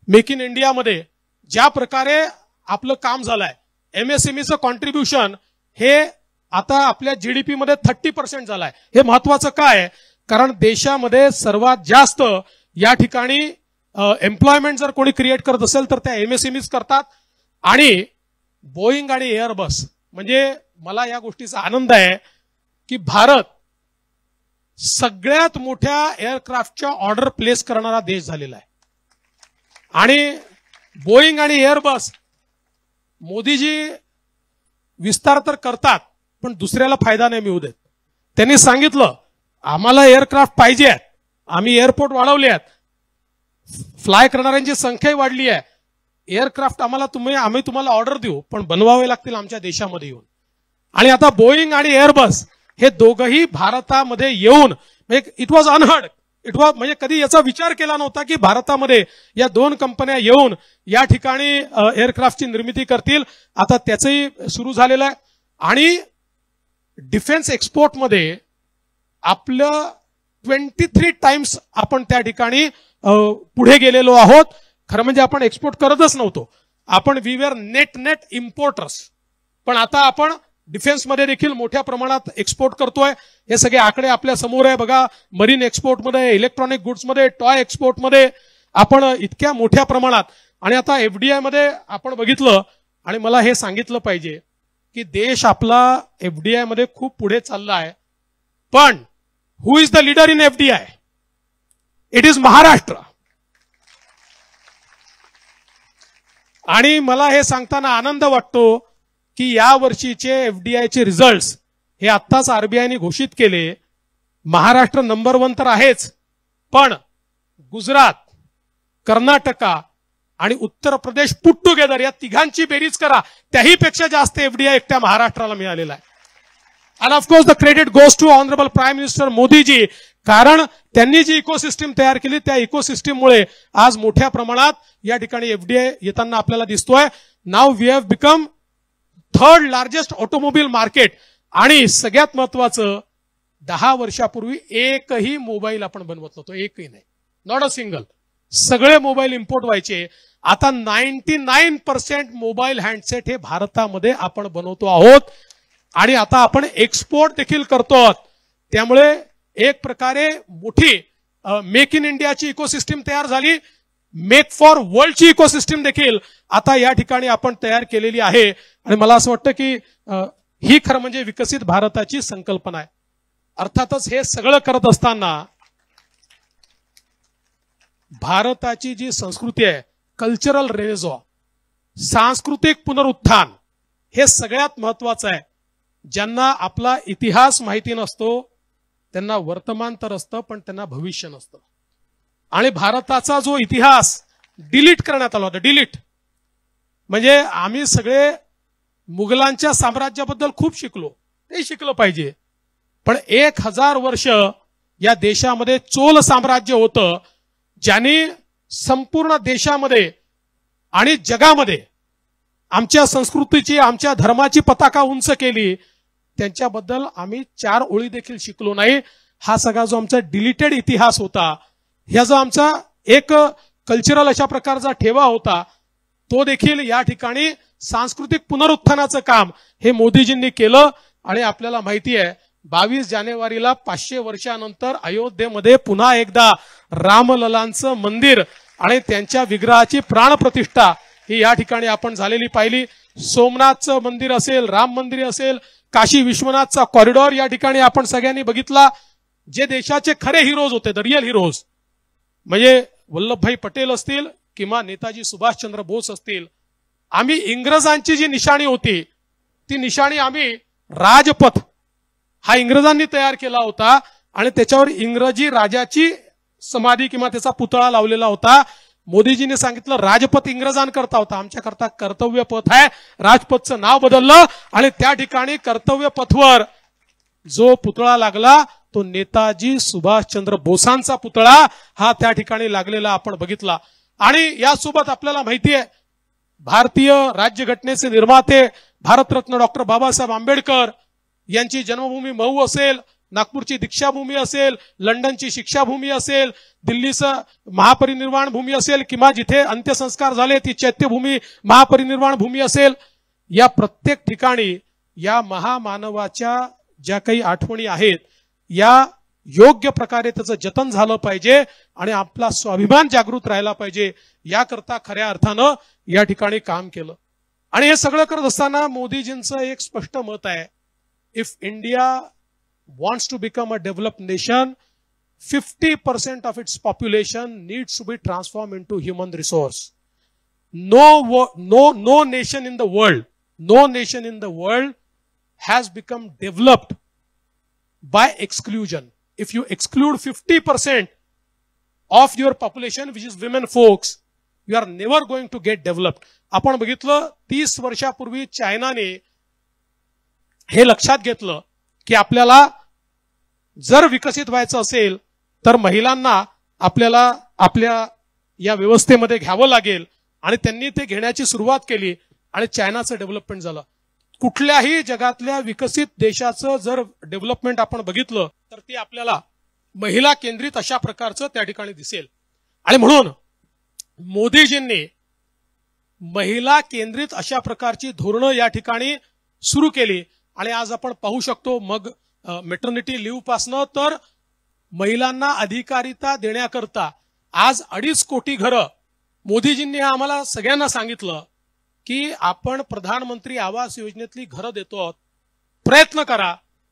मेक इन इंडियामध्ये ज्या प्रकारे आपलं काम झालंय एमएसएमईचं e कॉन्ट्रीब्युशन हे आता आपल्या जीडीपी मध्ये थर्टी पर्सेंट झालाय हे महत्वाचं काय कारण देशामध्ये सर्वात जास्त या ठिकाणी एम्प्लॉयमेंट जर कोणी क्रिएट करत असेल तर त्या एमएसएमईज e करतात आणि बोईंग आणि एअरबस म्हणजे मला या गोष्टीचा आनंद आहे की भारत सगळ्यात मोठ्या एअरक्राफ्टच्या ऑर्डर प्लेस करणारा देश झालेला आहे आणि बोईंग आणि एअरबस मोदीजी विस्तार तर करतात पण दुसऱ्याला फायदा नाही मिळू देत त्यांनी सांगितलं आम्हाला एअरक्राफ्ट पाहिजे आहेत आम्ही एअरपोर्ट वाढवले आहेत फ्लाय करणाऱ्यांची संख्याही वाढली आहे एअरक्राफ्ट आम्हाला तुम्ही आम्ही तुम्हाला ऑर्डर देऊ पण बनवावे लागतील आमच्या देशामध्ये येऊन आणि आता बोईंग आणि एअरबस हे दोघंही भारतामध्ये येऊन it was unheard it was म्हणजे कधी याचा विचार केला नव्हता की भारतामध्ये या दोन कंपन्या येऊन या ठिकाणी एअरक्राफ्टची निर्मिती करतील आता त्याचंही सुरू झालेलं आहे आणि डिफेन्स एक्सपोर्टमध्ये आपलं ट्वेंटी थ्री टाइम्स आपण त्या ठिकाणी पुढे गेलेलो आहोत खरं म्हणजे आपण एक्सपोर्ट करतच नव्हतो आपण we were net net importers पण आता आपण डिफेन्समध्ये देखील मोठ्या प्रमाणात एक्सपोर्ट करतोय हे सगळे आकडे आपल्या समोर आहे बघा मरीन एक्सपोर्टमध्ये इलेक्ट्रॉनिक गुड्समध्ये टॉय एक्सपोर्टमध्ये आपण इतक्या मोठ्या प्रमाणात आणि आता मध्ये आपण बघितलं आणि मला हे सांगितलं पाहिजे की देश आपला मध्ये खूप पुढे चालला आहे पण who is the leader in FDI it is Maharashtra आणि मला हे सांगताना आनंद वाटतो की या वर्षीचे एफडीआयचे रिझल्ट हे आत्ताच आरबीआयने घोषित केले महाराष्ट्र नंबर वन तर आहेच पण गुजरात कर्नाटका आणि उत्तर प्रदेश पुट टुगेदर या तिघांची बेरीज करा त्याही पेक्षा जास्त एफडीआय एकट्या महाराष्ट्राला मिळालेला आहे and of course the credit goes to honourable prime minister Modiji कारण त्यांनी जी इकोसिस्टीम तयार केली त्या इकोसिस्टीममुळे आज मोठ्या प्रमाणात या ठिकाणी एफडीआय येताना आपल्याला दिसतोय now we have become third largest automobile market आणि सगळ्यात महत्वाचं दहा वर्षापूर्वी एकही मोबाईल आपण बनवत नव्हतो एकही नाही नॉट अ सिंगल सगळे मोबाईल इम्पोर्ट व्हायचे आता ninety nine percent mobile handset हे भारतामध्ये आपण बनवतो आहोत आणि आता आपण एक्सपोर्ट देखील करतो त्यामुळे एक प्रकारे मोठी मेक इन इंडियाची इकोसिस्टीम तयार झाली मेक फॉर वर्ल्डची इकोसिस्टीम देखील आता या ठिकाणी आपण तयार केलेली आहे आणि मला असं वाटतं की ही खरं म्हणजे विकसित भारताची संकल्पना आहे अर्थातच हे सगळं करत असताना भारताची जी संस्कृती आहे कल्चरल रेझो सांस्कृतिक पुनरुत्थान हे सगळ्यात महत्वाचं आहे ज्यांना आपला इतिहास माहिती नसतो त्यांना वर्तमान तर असतं पण त्यांना भविष्य नसतं आणि भारताचा जो इतिहास डिलीट करण्यात आला होता डिलीट म्हणजे आम्ही सगळे मुघलांच्या साम्राज्याबद्दल खूप शिकलो ते शिकलं पाहिजे पण एक हजार वर्ष या देशामध्ये चोल साम्राज्य होतं ज्याने संपूर्ण देशामध्ये आणि जगामध्ये आमच्या संस्कृतीची आमच्या धर्माची पताका उंच केली त्यांच्याबद्दल आम्ही चार ओळी देखील शिकलो नाही हा सगळा जो आमचा डिलिटेड इतिहास होता ह्या जो आमचा एक कल्चरल अशा प्रकारचा ठेवा होता तो देखील या ठिकाणी सांस्कृतिक पुनरुत्थानाचं काम हे मोदीजींनी केलं आणि आपल्याला माहिती आहे बावीस जानेवारीला पाचशे वर्षानंतर अयोध्येमध्ये पुन्हा एकदा रामललांचं मंदिर आणि त्यांच्या विग्रहाची प्राणप्रतिष्ठा ही या ठिकाणी आपण झालेली पाहिली सोमनाथचं मंदिर असेल राम मंदिर असेल काशी विश्वनाथचा कॉरिडॉर या ठिकाणी आपण सगळ्यांनी बघितला जे देशाचे खरे हिरोज होते द रिअल हिरोज म्हणजे वल्लभभाई पटेल असतील किंवा नेताजी सुभाषचंद्र बोस असतील आम्ही इंग्रजांची जी निशाणी होती ती निशाणी आम्ही राजपथ हा इंग्रजांनी तयार केला होता आणि त्याच्यावर इंग्रजी राजाची समाधी किंवा त्याचा पुतळा लावलेला होता मोदीजीने सांगितलं राजपथ इंग्रजांकरता होता आमच्याकरता कर्तव्य पथ आहे राजपथचं नाव बदललं आणि त्या ठिकाणी कर्तव्य पथवर जो पुतळा लागला तो नेताजी सुभाषचंद्र बोसांचा पुतळा हा त्या ठिकाणी लागलेला आपण बघितला आणि यासोबत आपल्याला माहिती आहे भारतीय राज्यघटनेचे निर्माते भारतरत्न डॉक्टर बाबासाहेब आंबेडकर यांची जन्मभूमी मऊ असेल नागपूरची दीक्षाभूमी असेल लंडनची शिक्षाभूमी असेल दिल्लीचं महापरिनिर्वाण भूमी असेल किंवा जिथे अंत्यसंस्कार झाले ती चैत्यभूमी महापरिनिर्वाण भूमी असेल या प्रत्येक ठिकाणी या महामानवाच्या ज्या काही आठवणी आहेत या योग्य प्रकारे त्याचं जतन झालं पाहिजे आणि आपला स्वाभिमान जागृत राहिला पाहिजे याकरता खऱ्या अर्थानं या ठिकाणी काम केलं आणि हे सगळं करत असताना मोदीजींचं एक स्पष्ट मत आहे if India wants to become a develop nation fifty percent of its population needs to be transform into human resource no no no nation in the world no nation in the world has become developed by exclusion. If you exclude 50% of your population, which is women folks, you are never going to get developed आपण बघितलं तीस वर्षापूर्वी चायनाने हे लक्षात घेतलं की आपल्याला जर विकसित व्हायचं असेल तर महिलांना आपल्याला आपल्या या व्यवस्थेमध्ये घ्यावं लागेल आणि त्यांनी ते घेण्याची सुरुवात केली आणि चायनाचं डेव्हलपमेंट झालं कुठल्याही जगातल्या विकसित देशाचं जर डेव्हलपमेंट आपण बघितलं तर ते आपल्याला महिला केंद्रित अशा प्रकारचं त्या ठिकाणी दिसेल आणि म्हणून मोदीजींनी महिला केंद्रित अशा प्रकारची धोरणं या ठिकाणी सुरू केली आणि आज आपण पाहू शकतो मग मेटर्निटी लिव्ह पासनं तर महिलांना अधिकारिता देण्याकरता आज अडीच कोटी घरं मोदीजींनी आम्हाला सगळ्यांना सांगितलं की आपण प्रधानमंत्री आवास योजनेतली घरं देतो आहोत प्रयत्न करा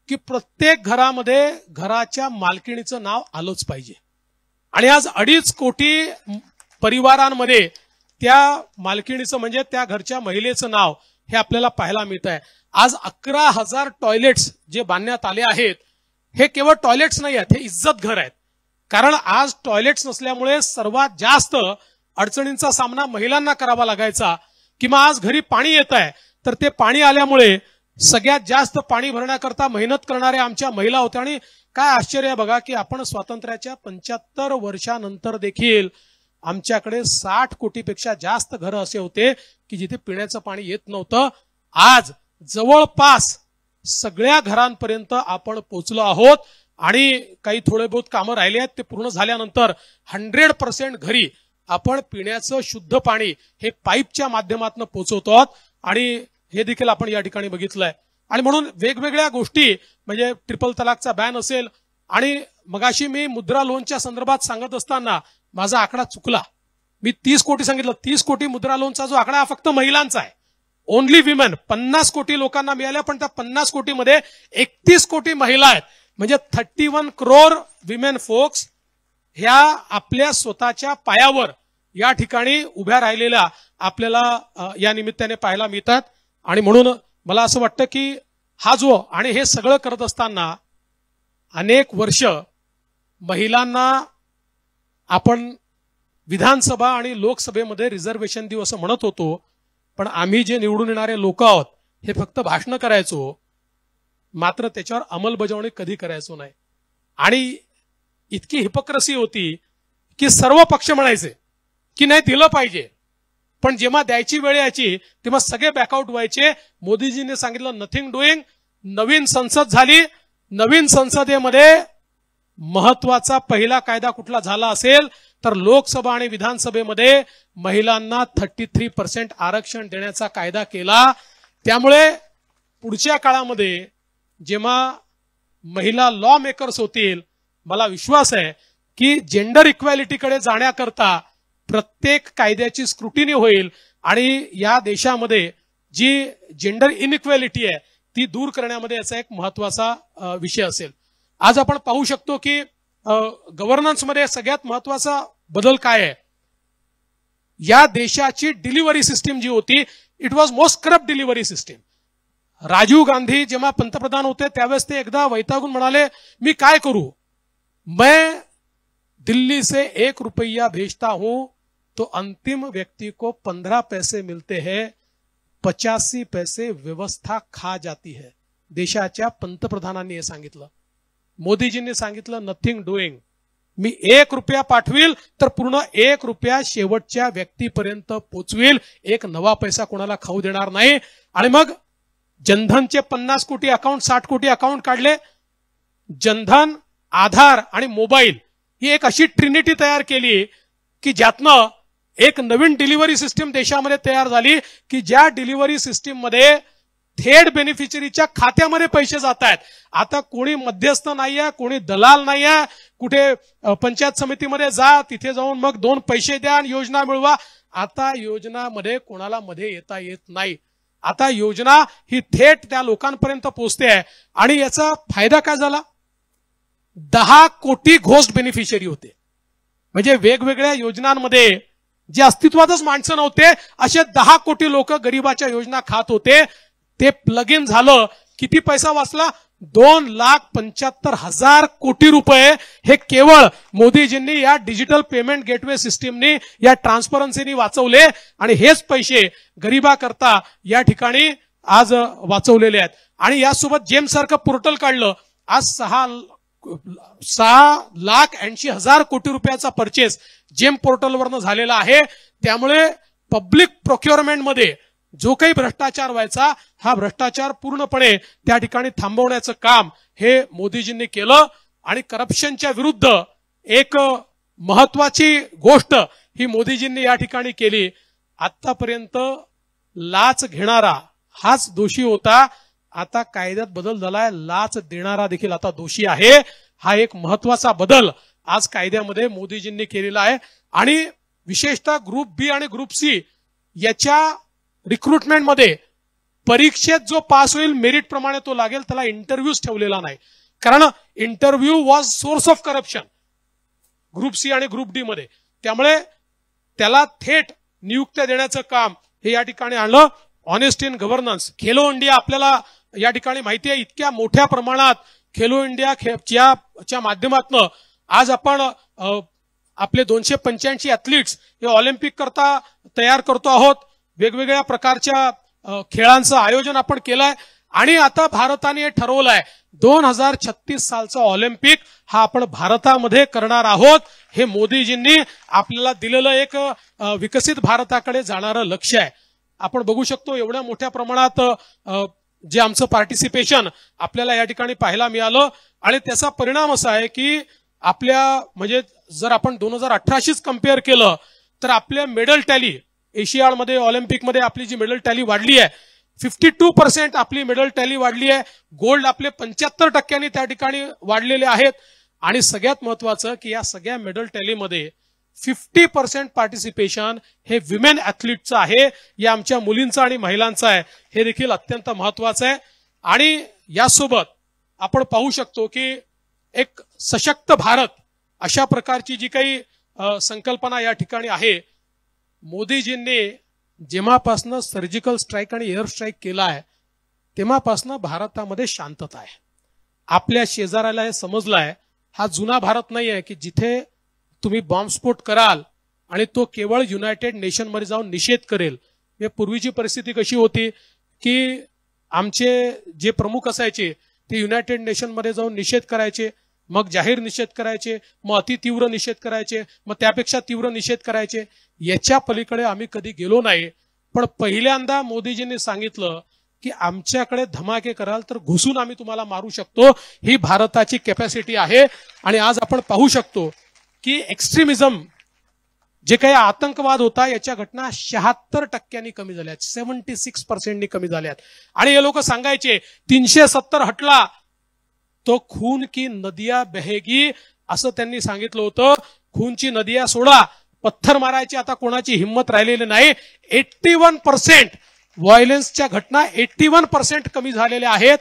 की प्रत्येक घरामध्ये घराच्या मालकिणीचं नाव आलंच पाहिजे आणि आज अडीच कोटी परिवारांमध्ये त्या मालकिणीचं म्हणजे त्या घरच्या महिलेचं नाव हे आपल्याला पाहायला मिळत आहे आज अकरा हजार टॉयलेट्स जे बांधण्यात आले आहेत हे केवळ टॉयलेट्स नाही आहेत हे इज्जत घर आहेत कारण आज टॉयलेट्स नसल्यामुळे सर्वात जास्त अडचणींचा सामना महिलांना करावा लागायचा किंवा आज घरी पाणी येत आहे तर ते पाणी आल्यामुळे सगळ्यात जास्त पाणी भरण्याकरता मेहनत करणाऱ्या आमच्या महिला होत्या आणि काय आश्चर्य बघा की आपण स्वातंत्र्याच्या पंच्याहत्तर वर्षानंतर देखील आमच्याकडे साठ कोटीपेक्षा जास्त घरं असे होते की जिथे पिण्याचं पाणी येत नव्हतं आज जवळपास सगळ्या घरांपर्यंत आपण पोचलो आहोत आणि काही थोडे बहुत कामं राहिले आहेत ते पूर्ण झाल्यानंतर हंड्रेड पर्सेंट घरी आपण पिण्याचं शुद्ध पाणी हे पाईपच्या माध्यमातून पोचवतो आहोत आणि हे देखील आपण या ठिकाणी बघितलंय आणि म्हणून वेगवेगळ्या गोष्टी म्हणजे ट्रिपल तलाकचा बॅन असेल आणि मगाशी मी मुद्रा लोनच्या संदर्भात सांगत असताना माझा आकडा चुकला मी तीस कोटी सांगितलं तीस कोटी मुद्रा लोनचा जो आकडा हा फक्त महिलांचा आहे ओन्ली विमेन पन्नास कोटी लोकांना मिळाल्या पण त्या पन्नास कोटीमध्ये एकतीस कोटी महिला आहेत म्हणजे थर्टी वन क्रोर विमेन फोक्स ह्या आपल्या स्वतःच्या पायावर या ठिकाणी उभ्या राहिलेल्या आपल्याला या निमित्ताने पाहायला मिळतात आणि म्हणून मला असं वाटतं की हा जो आणि हे सगळं करत असताना अनेक वर्ष महिलांना आपण विधानसभा आणि लोकसभेमध्ये रिझर्वेशन देऊ असं म्हणत होतो पण आम्ही जे निवडून येणारे लोक आहोत हे फक्त भाषण करायचो मात्र त्याच्यावर अंमलबजावणी कधी करायचो नाही आणि इतकी हिपोक्रसी होती की सर्व पक्ष म्हणायचे की नाही दिलं पाहिजे पण जेव्हा द्यायची वेळ यायची तेव्हा सगळे बॅकआउट व्हायचे मोदीजीने सांगितलं नथिंग डुईंग नवीन संसद झाली नवीन संसदेमध्ये महत्वाचा पहिला कायदा कुठला झाला असेल तर लोकसभा आणि विधानसभेमध्ये महिलांना थर्टी थ्री पर्सेंट आरक्षण देण्याचा कायदा केला त्यामुळे पुढच्या काळामध्ये जेव्हा महिला लॉ मेकर्स होतील मला विश्वास आहे की जेंडर इक्वॅलिटीकडे जाण्याकरता प्रत्येक कायद्याची स्क्रुटिनी होईल आणि या देशामध्ये जी जेंडर इनइक्वॅलिटी आहे ती दूर करण्यामध्ये याचा एक महत्वाचा विषय असेल आज आपण पाहू शकतो की गव्हर्नन्समध्ये सगळ्यात महत्वाचा बदल काय आहे या देशाची डिलिव्हरी सिस्टीम जी होती it was most corrupt delivery system Rajiv Gandhi जेव्हा पंतप्रधान होते त्यावेळेस ते एकदा वैतागून म्हणाले मी काय करू मैं दिल्ली से एक रुपया भेजता हूं तो अंतिम व्यक्ति को पंद्रह पैसे मिलते हैं पचासी पैसे व्यवस्था खा जाती है देशाच्या पंतप्रधानांनी हे सांगितलं मोदीजींनी सांगितलं नथिंग डुईंग मी एक रुपया पाठविल तर पूर्ण एक रुपया शेवटच्या व्यक्तीपर्यंत पोचवेल एक नवा पैसा कोणाला खाऊ देणार नाही आणि मग जनधनचे पन्नास कोटी अकाउंट साठ कोटी अकाउंट काढले जनधन आधार आणि मोबाईल ही एक अशी ट्रिनिटी तयार केली की ज्यातनं एक नवीन डिलिव्हरी सिस्टीम देशामध्ये तयार झाली की ज्या डिलिव्हरी सिस्टीम मध्ये थेट बेनिफिशरीच्या खात्यामध्ये पैसे जात आहेत आता कोणी मध्यस्थ नाहीये कोणी दलाल नाहीये कुठे पंचायत समितीमध्ये जा तिथे जाऊन मग दोन पैसे द्या आणि योजना मिळवा आता योजनामध्ये कोणाला मध्ये येता येत नाही आता योजना ही थेट त्या लोकांपर्यंत पोहोचते आहे आणि याचा फायदा काय झाला दहा कोटी घोस्ट बेनिफिशरी होते म्हणजे वेगवेगळ्या योजनांमध्ये जे अस्तित्वातच माणसं नव्हते असे दहा कोटी लोक गरीबाच्या योजना खात होते ते प्लग इन झालं किती पैसा वाचला दोन लाख पंच्याहत्तर हजार कोटी रुपये हे केवळ मोदीजींनी या डिजिटल पेमेंट गेटवे सिस्टीमनी या ट्रान्सपरन्सीनी वाचवले आणि हेच पैसे गरीबाकरता या ठिकाणी आज वाचवलेले आहेत आणि यासोबत जेम सारखं पोर्टल काढलं आज सहा सहा लाख ऐंशी हजार कोटी रुपयाचा परचेस जेम पोर्टलवरनं झालेला आहे त्यामुळे पब्लिक प्रोक्युअरमेंटमध्ये जो काही भ्रष्टाचार व्हायचा हा भ्रष्टाचार पूर्णपणे त्या ठिकाणी थांबवण्याचं काम हे मोदीजींनी केलं आणि करप्शनच्या विरुद्ध एक महत्वाची गोष्ट ही मोदीजींनी या ठिकाणी केली आतापर्यंत लाच घेणारा हाच दोषी होता आता कायद्यात बदल झालाय लाच देणारा देखील आता दोषी आहे हा एक महत्वाचा बदल आज कायद्यामध्ये मोदीजींनी केलेला आहे आणि विशेषतः ग्रुप बी आणि ग्रुप सी याच्या रिक्रुटमेंटमध्ये परीक्षेत जो पास होईल मेरिट प्रमाणे तो लागेल त्याला इंटरव्ह्यूज ठेवलेला नाही कारण interview was source of corruption group C आणि ग्रुप डी मध्ये त्यामुळे त्याला थेट नियुक्त्या देण्याचं काम हे या ठिकाणी आणलं honest in governance Khelo India आपल्याला या ठिकाणी माहिती आहे इतक्या मोठ्या प्रमाणात खेलो इंडिया च्या माध्यमातून आज आपण आपले दोनशे पंच्याऐंशी ऍथलीट्स हे ऑलिम्पिक करता तयार करतो आहोत वेगवेगळ्या प्रकारच्या खेळांचं आयोजन आपण केलंय आणि आता भारताने हे ठरवलं दोन हजार छत्तीस सालचा ऑलिम्पिक हा आपण भारतामध्ये करणार आहोत हे मोदीजींनी आपल्याला दिलेलं एक विकसित भारताकडे जाणारं लक्ष आहे आपण बघू शकतो एवढ्या मोठ्या प्रमाणात जे आमचं पार्टिसिपेशन आपल्याला या ठिकाणी पाहायला मिळालं आणि त्याचा परिणाम असा आहे की आपल्या म्हणजे जर आपण दोन हजार अठराशीच कम्पेअर केलं तर आपल्या मेडल टॅली एशियाडमध्ये ऑलिम्पिकमध्ये आपली जी मेडल टॅली वाढली आहे फिफ्टी टू पर्सेंट आपली मेडल टॅली वाढली आहे गोल्ड आपले पंच्याहत्तर टक्क्यांनी त्या ठिकाणी वाढलेले आहेत आणि सगळ्यात महत्वाचं की या सगळ्या मेडल टॅलीमध्ये फिफ्टी पर्सेंट पार्टिसिपेशन हे विमेन ऍथलीटचं आहे या आमच्या मुलींचं आणि महिलांचं आहे हे देखील अत्यंत महत्वाचं आहे आणि यासोबत आपण पाहू शकतो की एक सशक्त भारत अशा प्रकारची जी काही संकल्पना या ठिकाणी आहे मोदीजींनी जेव्हापासनं सर्जिकल स्ट्राईक आणि एअर स्ट्राईक केला आहे तेव्हापासनं भारतामध्ये शांतता आहे आपल्या शेजाऱ्याला हे समजलं आहे हा जुना भारत नाही आहे की जिथे तुम्ही बॉम्बस्फोट कराल आणि तो केवळ युनायटेड नेशनमध्ये जाऊन निषेध करेल हे पूर्वीची परिस्थिती कशी होती की आमचे जे प्रमुख असायचे ते युनायटेड नेशनमध्ये जाऊन निषेध करायचे मग जाहीर निषेध करायचे मग अतितीव्र निषेध करायचे मग त्यापेक्षा तीव्र निषेध करायचे याच्या पलीकडे आम्ही कधी गेलो नाही पण पहिल्यांदा मोदीजींनी सांगितलं की आमच्याकडे धमाके कराल तर घुसून आम्ही तुम्हाला मारू शकतो ही भारताची कॅपॅसिटी आहे आणि आज आपण पाहू शकतो की एक्स्ट्रीमिझम जे काही आतंकवाद होता याच्या घटना शहात्तर टक्क्यांनी कमी झाल्या सेव्हन्टी सिक्स पर्सेंटनी कमी झाल्यात आणि हे लोक सांगायचे तीनशे सत्तर हटला तो खून की नदिया बहेगी असं त्यांनी सांगितलं होतं खूनची नदिया सोडा पत्थर मारायची आता कोणाची हिंमत राहिलेली नाही एट्टी वन पर्सेंट व्हायलेन्सच्या घटना एट्टी वन पर्सेंट कमी झालेल्या आहेत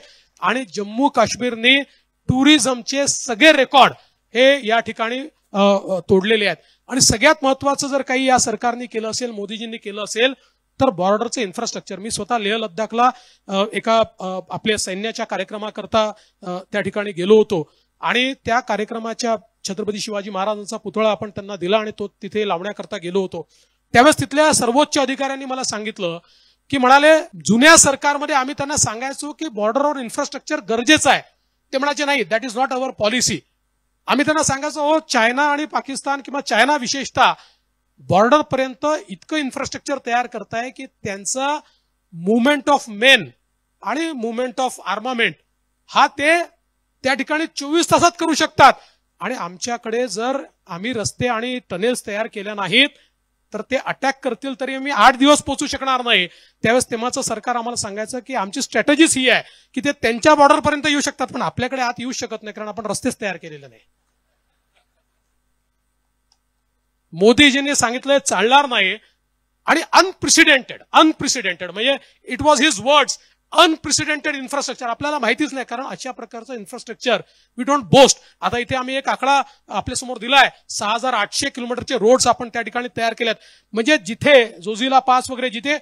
आणि जम्मू काश्मीरने टुरिझमचे सगळे रेकॉर्ड हे या ठिकाणी तोडलेले आहेत आणि सगळ्यात महत्वाचं जर काही या सरकारने केलं असेल मोदीजींनी केलं असेल तर बॉर्डरचं इन्फ्रास्ट्रक्चर मी स्वतः लेह लद्दाखला एका आपल्या सैन्याच्या कार्यक्रमाकरता त्या ठिकाणी गेलो होतो आणि त्या कार्यक्रमाच्या छत्रपती शिवाजी महाराजांचा पुतळा आपण त्यांना दिला आणि तो तिथे लावण्याकरता गेलो होतो त्यावेळेस तिथल्या सर्वोच्च अधिकाऱ्यांनी मला सांगितलं की म्हणाले जुन्या सरकारमध्ये आम्ही त्यांना सांगायचो की बॉर्डरवर इन्फ्रास्ट्रक्चर गरजेचं आहे ते म्हणायचे नाही that is not our policy आम्ही त्यांना सांगायचो हो चायना आणि पाकिस्तान किंवा चायना विशेषतः बॉर्डरपर्यंत इतकं इन्फ्रास्ट्रक्चर तयार करताय की त्यांचा मुवमेंट ऑफ मेन आणि मुवमेंट ऑफ आर्मामेंट हा ते त्या ठिकाणी चोवीस तासात करू शकतात आणि आमच्याकडे जर आम्ही रस्ते आणि टनेल्स तयार केल्या नाहीत तर ते अटॅक करतील तरी आम्ही आठ दिवस पोहोचू शकणार नाही त्यावेळेस तेव्हाचं सरकार आम्हाला सांगायचं की आमची स्ट्रॅटेजीच ही आहे की ते त्यांच्या बॉर्डरपर्यंत येऊ शकतात पण आपल्याकडे आत येऊ शकत नाही कारण आपण रस्तेच तयार केलेले नाही मोदीजींनी सांगितलंय चालणार नाही आणि अनप्रेसिडेंटेड अनप्रेसिडेंटेड म्हणजे it was his words unprecedented infrastructure आपल्याला माहितीच नाही कारण अशा प्रकारचं इन्फ्रास्ट्रक्चर वी डोंट बोस्ट आता इथे आम्ही एक आकडा आपल्यासमोर दिलाय सहा हजार आठशे किलोमीटरचे रोड्स आपण त्या ठिकाणी तयार केल्यात म्हणजे जिथे जोझिला पास वगैरे जिथे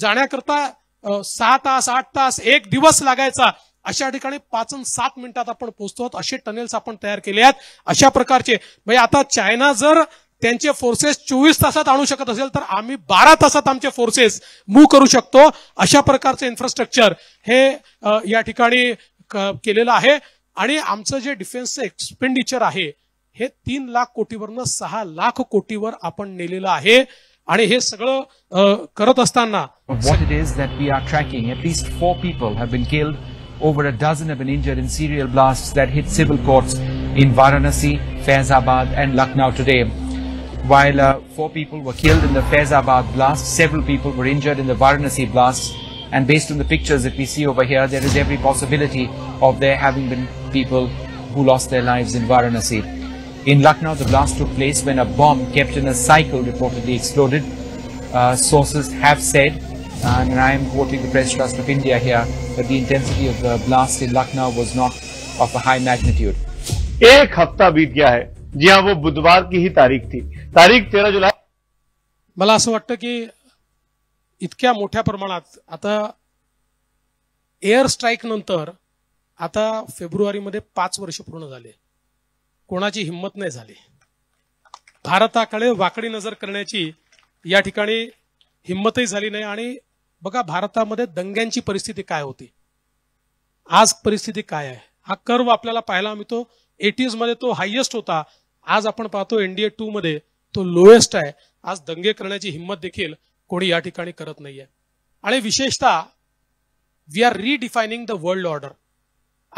जाण्याकरता सहा तास आठ तास एक दिवस लागायचा अशा ठिकाणी पाच सात मिनिटात आपण पोहोचतो असे टनेल्स आपण तयार केले आहेत अशा प्रकारचे म्हणजे आता चायना जर त्यांचे फोर्सेस चोवीस तासात आणू शकत असेल तर आम्ही बारा तासात आमचे फोर्सेस मूव्ह करू शकतो अशा प्रकारचं इन्फ्रास्ट्रक्चर हे या ठिकाणी केलेलं आहे आणि आमचं जे डिफेन्सचं एक्सपेंडिचर आहे हे तीन लाख कोटीवरनं सहा लाख कोटीवर आपण नेलेलं आहे आणि हे सगळं करत असताना what it is that we are tracking at least four people have been killed over a dozen have been injured in serial blast that hit civil courts in Varanasi Faizabad and Lucknow today While uh, four people were killed in the Faizabad blast, several people were injured in the Varanasi blast. And based on the pictures that we see over here, there is every possibility of there having been people who lost their lives in Varanasi. In Lucknow, the blast took place when a bomb kept in a cycle reportedly exploded. Uh, sources have said, and I am quoting the Press Trust of India here, that the intensity of the blast in Lucknow was not of a high magnitude. एक हफ्ता बीत गया है जी हाँ वो बुधवार की ही तारीख थी तारीख तेरा जुलै मला असं वाटतं की इतक्या मोठ्या प्रमाणात आता एअर स्ट्राईक नंतर आता फेब्रुवारीमध्ये पाच वर्ष पूर्ण झाले कोणाची हिंमत नाही झाली भारताकडे वाकडी नजर करण्याची या ठिकाणी हिंमतही झाली नाही आणि बघा भारतामध्ये दंग्यांची परिस्थिती काय होती आज परिस्थिती काय आहे हा कर्व आपल्याला पाहायला मिळतो एटीज मध्ये तो हायएस्ट होता आज आपण पाहतो एनडीए टू मध्ये तो लोएस्ट आहे आज दंगे करण्याची हिंमत देखील कोणी या ठिकाणी करत नाहीये आणि विशेषतः we are redefining the world order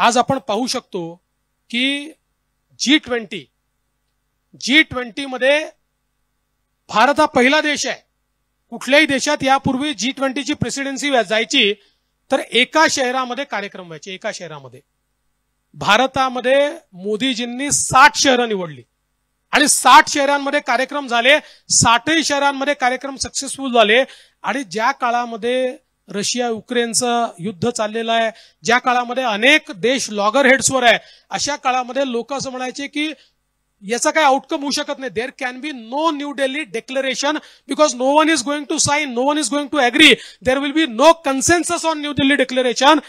आज आपण पाहू शकतो की जी ट्वेंटी जी ट्वेंटीमध्ये भारत हा पहिला देश आहे कुठल्याही देशात यापूर्वी जी ट्वेंटीची प्रेसिडेन्सी जायची तर एका शहरामध्ये कार्यक्रम व्हायचे एका शहरामध्ये भारतामध्ये मोदीजींनी साठ शहरं निवडली आणि साठ शहरांमध्ये कार्यक्रम झाले साठही शहरांमध्ये कार्यक्रम सक्सेसफुल झाले आणि ज्या काळामध्ये रशिया युक्रेनचं युद्ध चाललेलं आहे ज्या काळामध्ये अनेक देश लॉगर हेड्सवर आहे अशा काळामध्ये लोक असं म्हणायचे की याचा काय आउटकम होऊ शकत नाही there can be no New Delhi declaration because no one is going to sign no one is going to agree there will be no consensus on New Delhi declaration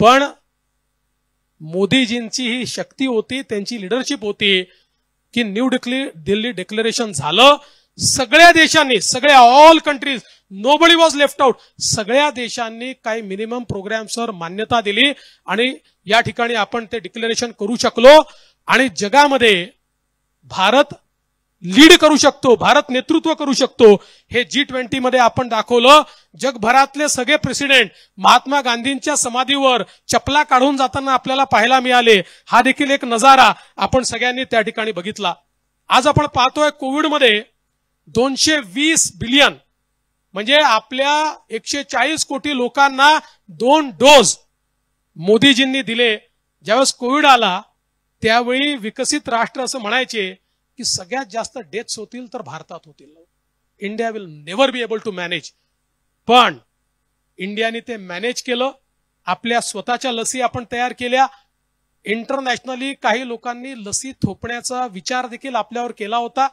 पण मोदीजींची ही शक्ती होती त्यांची लिडरशिप होती की न्यू डिक्ली दिल्ली डिक्लेरेशन झालं सगळ्या देशांनी सगळ्या all countries nobody was left out सगळ्या देशांनी काही मिनिमम प्रोग्रॅम्सवर मान्यता दिली आणि या ठिकाणी आपण ते डिक्लेरेशन करू शकलो आणि जगामध्ये भारत लीड करू शकतो भारत नेतृत्व करू शकतो हे जी ट्वेंटी मध्ये आपण दाखवलं जगभरातले सगळे प्रेसिडेंट महात्मा गांधींच्या समाधीवर चपला काढून जाताना आपल्याला पाहायला मिळाले हा देखील एक नजारा आपण सगळ्यांनी त्या ठिकाणी बघितला आज आपण पाहतोय कोविडमध्ये दोनशे वीस बिलियन म्हणजे आपल्या एकशे चाळीस कोटी लोकांना दोन डोस मोदीजींनी दिले ज्यावेळेस कोविड आला त्यावेळी विकसित राष्ट्र असं म्हणायचे की सगळ्यात जास्त डेथ्स होतील तर भारतात होतील India will never be able to manage पण इंडियाने ते मॅनेज केलं आपल्या स्वतःच्या लसी आपण तयार केल्या इंटरनॅशनली काही लोकांनी लसी थोपण्याचा विचार देखील आपल्यावर केला होता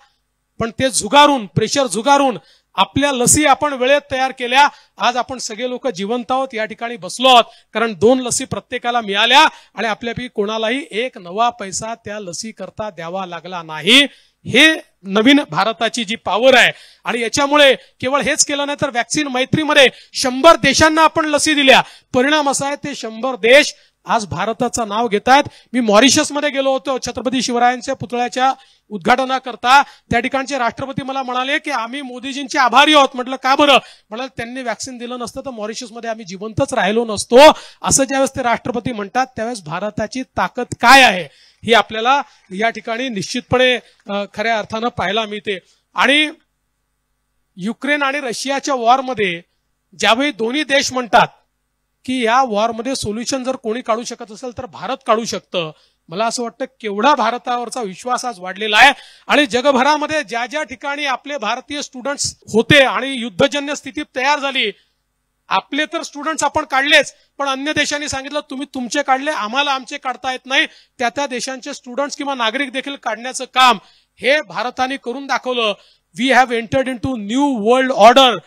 पण ते झुगारून प्रेशर झुगारून आपल्या लसी आपण वेळेत तयार केल्या आज आपण सगळे लोक जिवंत आहोत या ठिकाणी बसलो आहोत कारण दोन लसी प्रत्येकाला मिळाल्या आणि आपल्यापैकी कोणालाही एक नवा पैसा त्या लसी करता द्यावा लागला नाही हे नवीन भारताची जी पावर आहे आणि याच्यामुळे केवळ हेच केलं नाही तर वॅक्सिन मैत्रीमध्ये शंभर देशांना आपण लसी दिल्या परिणाम असा आहे ते शंभर देश आज भारताचं नाव आहेत मी मॉरिशसमध्ये गेलो होतो छत्रपती शिवरायांच्या पुतळ्याच्या उद्घाटनाकरता त्या ठिकाणचे राष्ट्रपती मला म्हणाले की आम्ही मोदीजींचे आभारी आहोत म्हटलं का बरं म्हणाल त्यांनी व्हॅक्सिन दिलं नसतं तर मॉरिशसमध्ये आम्ही जिवंतच राहिलो नसतो असं ज्यावेळेस ते राष्ट्रपती म्हणतात त्यावेळेस भारताची ताकद काय आहे ही आपल्याला या ठिकाणी निश्चितपणे खऱ्या अर्थानं पाहायला मिळते आणि युक्रेन आणि रशियाच्या वॉरमध्ये ज्यावेळी दोन्ही देश म्हणतात की या वॉरमध्ये सोल्युशन जर कोणी काढू शकत असेल तर भारत काढू शकतं मला असं वाटतं केवढा भारतावरचा विश्वास आज वाढलेला आहे आणि जगभरामध्ये ज्या ज्या ठिकाणी आपले भारतीय स्टुडंट्स होते आणि युद्धजन्य स्थिती तयार झाली आपले तर स्टुडंट्स आपण काढलेच पण अन्य देशांनी सांगितलं तुम्ही तुमचे काढले आम्हाला आमचे काढता येत नाही त्या त्या देशांचे स्टुडंट्स किंवा नागरिक देखील काढण्याचं काम हे भारताने करून दाखवलं we have entered into new world order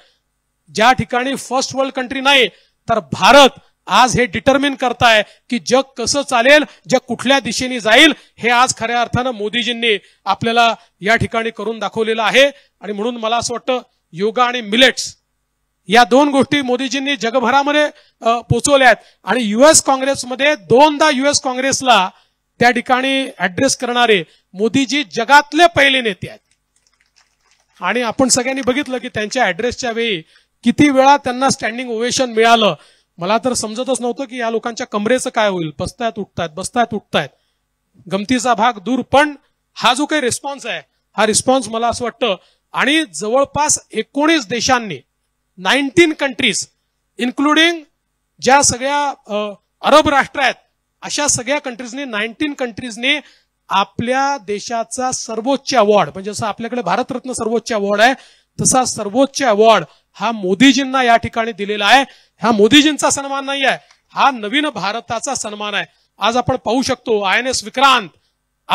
ज्या ठिकाणी फर्स्ट वर्ल्ड कंट्री नाही तर भारत आज हे डिटर्मिन करताय की जग कसं चालेल जग कुठल्या दिशेने जाईल हे आज खऱ्या अर्थानं मोदीजींनी आपल्याला या ठिकाणी करून दाखवलेलं आहे आणि म्हणून मला असं वाटतं योगा आणि मिलेट्स या दोन गोष्टी मोदीजींनी जगभरामध्ये पोचवल्या आहेत आणि युएस काँग्रेसमध्ये दोनदा युएस काँग्रेसला त्या ठिकाणी ऍड्रेस करणारे मोदीजी जगातले पहिले नेते आहेत आणि आपण सगळ्यांनी बघितलं की त्यांच्या ऍड्रेसच्या वेळी किती वेळा त्यांना स्टँडिंग ओवेशन मिळालं मला तर समजतच नव्हतं की या लोकांच्या कमरेचं काय होईल बसतायत उठतायत बसतायत उठतायत गमतीचा भाग दूर पण हा जो काही रिस्पॉन्स आहे हा रिस्पॉन्स मला असं वाटतं आणि जवळपास एकोणीस देशांनी नाईन्टीन कंट्रीज इन्क्लुडिंग ज्या सगळ्या अरब राष्ट्र आहेत अशा सगळ्या कंट्रीजनी नाईन्टीन कंट्रीजनी आपल्या देशाचा सर्वोच्च अवॉर्ड म्हणजे जसं आपल्याकडे भारतरत्न सर्वोच्च अवॉर्ड आहे तसा सर्वोच्च अवॉर्ड हा मोदीजींना या ठिकाणी दिलेला आहे हा मोदीजींचा सन्मान नाही आहे हा नवीन भारताचा सन्मान आहे आज आपण पाहू शकतो आय एन एस विक्रांत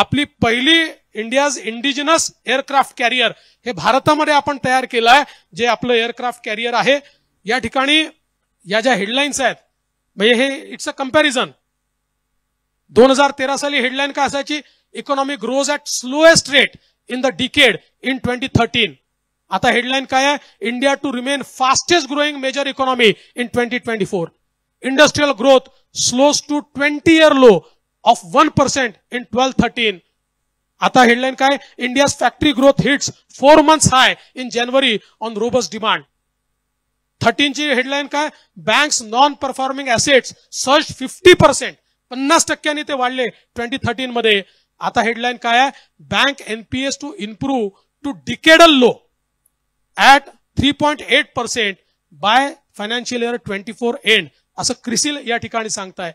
आपली पहिली इंडियाज इंडिजिनस एअरक्राफ्ट कॅरियर हे भारतामध्ये आपण तयार केलं आहे जे आपलं एअरक्राफ्ट कॅरियर आहे या ठिकाणी या ज्या हेडलाईन्स आहेत म्हणजे हे इट्स अ कम्पॅरिझन दोन हजार तेरा साली हेडलाईन काय असायची economic grows at slowest rate in the decade in twenty thirteen आता हेडलाईन काय आहे India to remain fastest growing major economy in twenty twenty four industrial growth slows to twenty year low of one percent in twelve thirteen आता headline काय India factory growth hits four months high in January on robust demand थर्टीनची हेडलाईन काय banks non performing assets surge fifty percent पन्नास टक्क्यांनी ते वाढले twenty thirteen मध्ये आता हेडलाईन काय आहे bank NPAs to improve to decadal low at three point eight percent by financial year twenty four end असं क्रिसिल या ठिकाणी सांगताय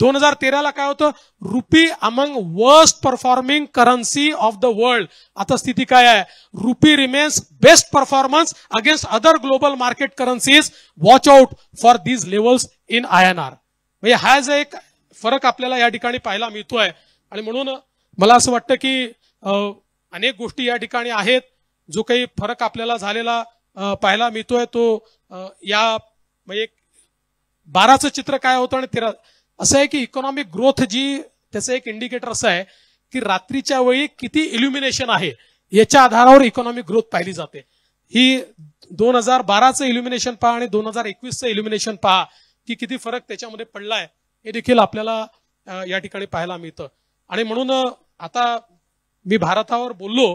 दोन हजार तेराला काय होतं rupee among worst performing currency of the world आता स्थिती काय आहे rupee remains best performance against other global market currencies watch out for these levels in I N R म्हणजे हा जे एक फरक आपल्याला या ठिकाणी पाहायला मिळतोय आणि म्हणून मला असं वाटतं की अनेक गोष्टी या ठिकाणी आहेत जो काही फरक आपल्याला झालेला पाहायला मिळतोय तो या म्हणजे बाराचं चित्र काय होतं आणि तेरा असं आहे की इकॉनॉमिक ग्रोथ जी त्याचं एक इंडिकेटर असं आहे की रात्रीच्या वेळी किती इल्युमिनेशन आहे याच्या आधारावर इकॉनॉमिक ग्रोथ पाहिली जाते ही दोन हजार बाराचं इल्युमिनेशन पहा आणि दोन हजार एकवीसचं इल्युमिनेशन पहा की किती फरक त्याच्यामध्ये पडलाय हे देखील आपल्याला या ठिकाणी पाहायला मिळतं आणि म्हणून आता मी भारतावर बोललो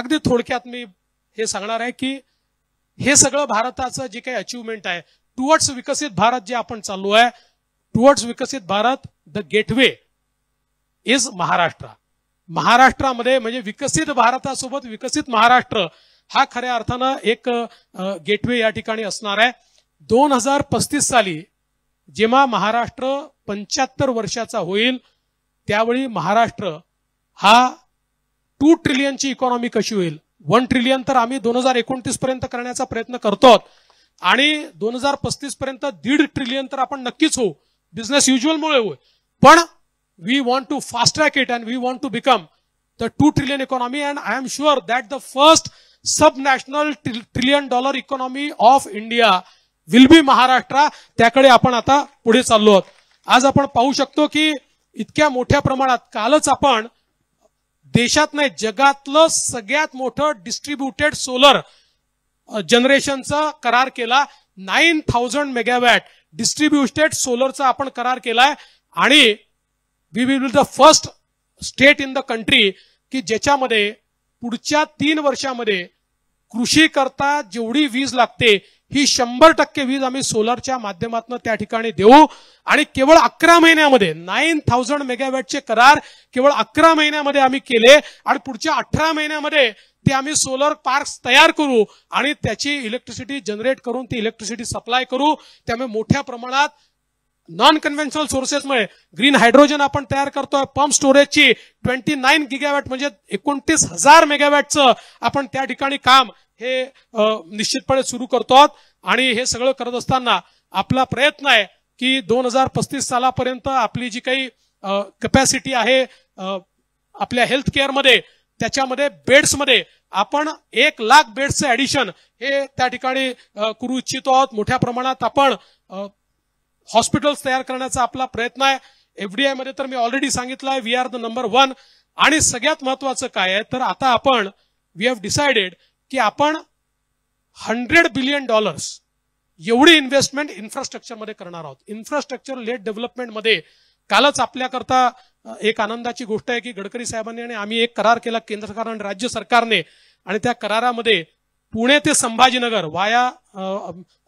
अगदी थोडक्यात मी हे सांगणार आहे की हे सगळं भारताचं जे काही अचिव्हमेंट आहे टुवर्ड्स विकसित भारत जे आपण चाललो आहे towards Viksit Bharat the gateway is Maharashtra महाराष्ट्रामध्ये म्हणजे विकसित भारतासोबत विकसित महाराष्ट्र हा खऱ्या अर्थानं एक गेटवे या ठिकाणी असणार आहे दोन हजार पस्तीस साली जेव्हा महाराष्ट्र पंच्याहत्तर वर्षाचा होईल त्यावेळी महाराष्ट्र हा टू ट्रिलियनची इकॉनॉमी कशी होईल वन ट्रिलियन तर आम्ही दोन हजार एकोणतीस पर्यंत करण्याचा प्रयत्न करतो आणि दोन हजार पस्तीस पर्यंत दीड ट्रिलियन तर आपण नक्कीच होऊ बिझनेस मुळे होय पण we want to fast track it and we want to become the two trillion economy and I am sure that the first sub national trillion dollar economy of India will be Maharashtra त्याकडे आपण आता पुढे चाललो आहोत आज आपण पाहू शकतो की इतक्या मोठ्या प्रमाणात कालच आपण देशात नाही जगातलं सगळ्यात मोठं डिस्ट्रीब्युटेड सोलर जनरेशनचा करार केला नाईन थाउजंड मेगावॅट डिस्ट्रीब्युटेड सोलरचा आपण करार केलाय आणि we will the first state in the country की ज्याच्यामध्ये पुढच्या तीन वर्षामध्ये कृषी करता जेवढी वीज लागते ही शंभर टक्के वीज आम्ही सोलरच्या माध्यमातून त्या ठिकाणी देऊ आणि केवळ अकरा महिन्यामध्ये नाईन थाउजंड मेगावॅटचे करार केवळ अकरा महिन्यामध्ये आम्ही केले आणि पुढच्या अठरा महिन्यामध्ये ते आम्ही सोलर पार्क्स तयार करू आणि त्याची इलेक्ट्रिसिटी जनरेट करून ती इलेक्ट्रिसिटी सप्लाय करू त्यामुळे मोठ्या प्रमाणात नॉन कन्व्हेन्शनल सोर्सेसमुळे ग्रीन हायड्रोजन आपण तयार करतोय पंप स्टोरेजची ट्वेंटी नाईन गिगावॅट म्हणजे एकोणतीस हजार मेगावॅटचं आपण त्या ठिकाणी काम हे निश्चितपणे सुरू करतो आहोत आणि हे सगळं करत असताना आपला प्रयत्न आहे की दोन हजार पस्तीस सालापर्यंत आपली जी काही कपॅसिटी आहे आपल्या हेल्थ केअरमध्ये त्याच्यामध्ये बेड्समध्ये आपण एक लाख बेड्सचं ऍडिशन हे त्या ठिकाणी करू इच्छितो आहोत मोठ्या प्रमाणात आपण हॉस्पिटल्स तयार करण्याचा आपला प्रयत्न आहे एफडीआय मध्ये तर मी ऑलरेडी सांगितलं आहे we are the number one आणि सगळ्यात महत्वाचं काय आहे तर आता आपण वी हॅव डिसाइडेड की आपण हंड्रेड बिलियन डॉलर्स एवढी इन्व्हेस्टमेंट इन्फ्रास्ट्रक्चरमध्ये करणार आहोत इन्फ्रास्ट्रक्चर लेट डेव्हलपमेंटमध्ये कालच आपल्याकरता एक आनंदाची गोष्ट आहे की गडकरी साहेबांनी आणि आम्ही एक करार केला केंद्र सरकार आणि राज्य सरकारने आणि त्या करारामध्ये पुणे ते संभाजीनगर वाया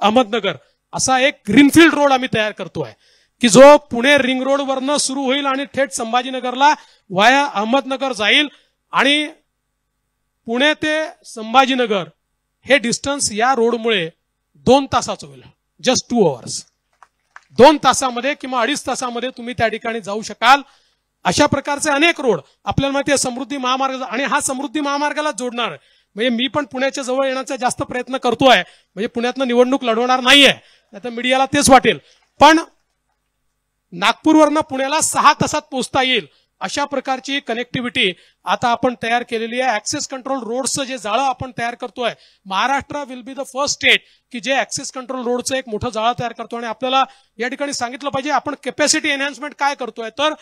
अहमदनगर असा एक ग्रीनफील्ड रोड आम्ही तयार करतो आहे की जो पुणे रिंग रोडवरनं सुरू होईल आणि थेट संभाजीनगरला वाया अहमदनगर जाईल आणि पुणे ते संभाजीनगर हे डिस्टन्स या रोडमुळे दोन तासाच होईल जस्ट टू अवर्स दोन तासामध्ये किंवा अडीच तासामध्ये तुम्ही त्या ठिकाणी जाऊ शकाल अशा प्रकारचे अनेक रोड आपल्याला माहिती आहे समृद्धी महामार्ग आणि हा समृद्धी महामार्गाला जोडणार म्हणजे मी पण पुण्याच्या जवळ येण्याचा जास्त प्रयत्न करतोय म्हणजे पुण्यातनं निवडणूक लढवणार नाहीये आता मीडियाला तेच वाटेल पण नागपूरवरनं पुण्याला सहा तासात पोहोचता येईल अशा प्रकारची कनेक्टिव्हिटी आता आपण तयार केलेली आहे ऍक्सेस कंट्रोल रोडचं जे जाळं आपण तयार करतोय Maharashtra will be the first state की जे ऍक्सेस कंट्रोल रोडचं एक मोठं जाळं तयार करतो आणि आपल्याला या ठिकाणी सांगितलं पाहिजे आपण कॅपॅसिटी एन्हान्समेंट काय करतोय तर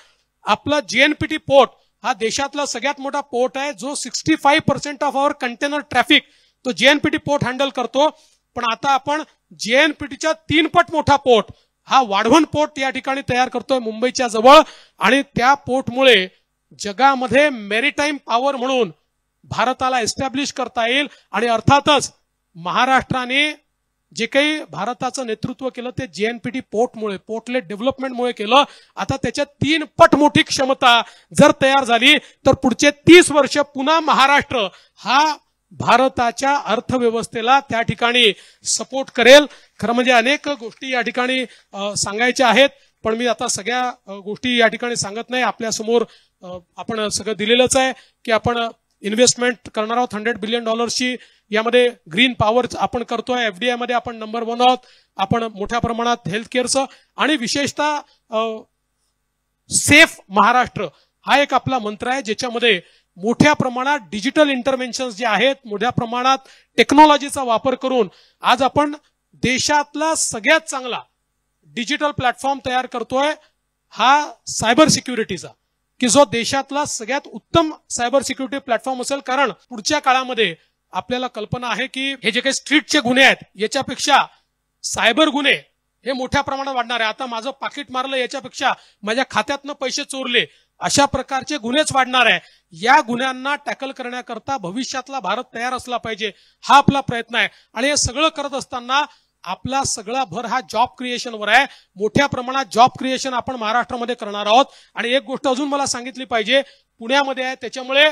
आपला जीएनपीटी पोर्ट हा देशातला सगळ्यात मोठा पोर्ट आहे जो sixty five percent of our container traffic तो जेएनपीटी पोर्ट हँडल करतो पण आता आपण जेएनपीटीच्या तीन पट मोठा पोर्ट हा वाढवण पोर्ट या ठिकाणी तयार करतोय मुंबईच्या जवळ आणि त्या पोर्टमुळे जगामध्ये मेरिटाईम पॉवर म्हणून भारताला एस्टॅब्लिश करता येईल आणि अर्थातच महाराष्ट्राने जे काही भारताचं नेतृत्व केलं ते टी पोर्टमुळे पोर्टलेट डेव्हलपमेंटमुळे केलं आता त्याच्या तीन पट मोठी क्षमता जर तयार झाली तर पुढचे तीस वर्ष पुन्हा महाराष्ट्र हा भारताच्या अर्थव्यवस्थेला त्या ठिकाणी सपोर्ट करेल खरं म्हणजे अनेक गोष्टी या ठिकाणी सांगायच्या आहेत पण मी आता सगळ्या गोष्टी या ठिकाणी सांगत नाही आपल्यासमोर आपण सगळं दिलेलंच आहे की आपण इन्व्हेस्टमेंट करणार आहोत हंड्रेड बिलियन डॉलर्सची यामध्ये ग्रीन पॉवर आपण करतोय एफडीआय मध्ये आपण नंबर वन आहोत आपण मोठ्या प्रमाणात हेल्थ केअरचं आणि विशेषतः सेफ महाराष्ट्र हा एक आपला मंत्र आहे ज्याच्यामध्ये मोठ्या प्रमाणात डिजिटल इंटरव्हेन्शन जे आहेत मोठ्या प्रमाणात टेक्नॉलॉजीचा वापर करून आज आपण देशातला सगळ्यात चांगला डिजिटल प्लॅटफॉर्म तयार करतोय हा सायबर सिक्युरिटीचा की जो देशातला सगळ्यात उत्तम सायबर सिक्युरिटी प्लॅटफॉर्म असेल कारण पुढच्या काळामध्ये आपल्याला कल्पना आहे की हे जे काही स्ट्रीटचे गुन्हे आहेत याच्यापेक्षा सायबर गुन्हे हे मोठ्या प्रमाणात वाढणार आहे आता माझं पाकिट मारलं याच्यापेक्षा माझ्या खात्यातनं पैसे चोरले अशा प्रकारचे गुन्हेच वाढणार आहे या गुन्ह्यांना टॅकल करण्याकरता भविष्यातला भारत तयार असला पाहिजे हा आपला प्रयत्न आहे आणि हे सगळं करत असताना आपला सगळा भर हा जॉब क्रिएशनवर आहे मोठ्या प्रमाणात जॉब क्रिएशन आपण महाराष्ट्रामध्ये करणार आहोत आणि एक गोष्ट अजून मला सांगितली पाहिजे पुण्यामध्ये आहे त्याच्यामुळे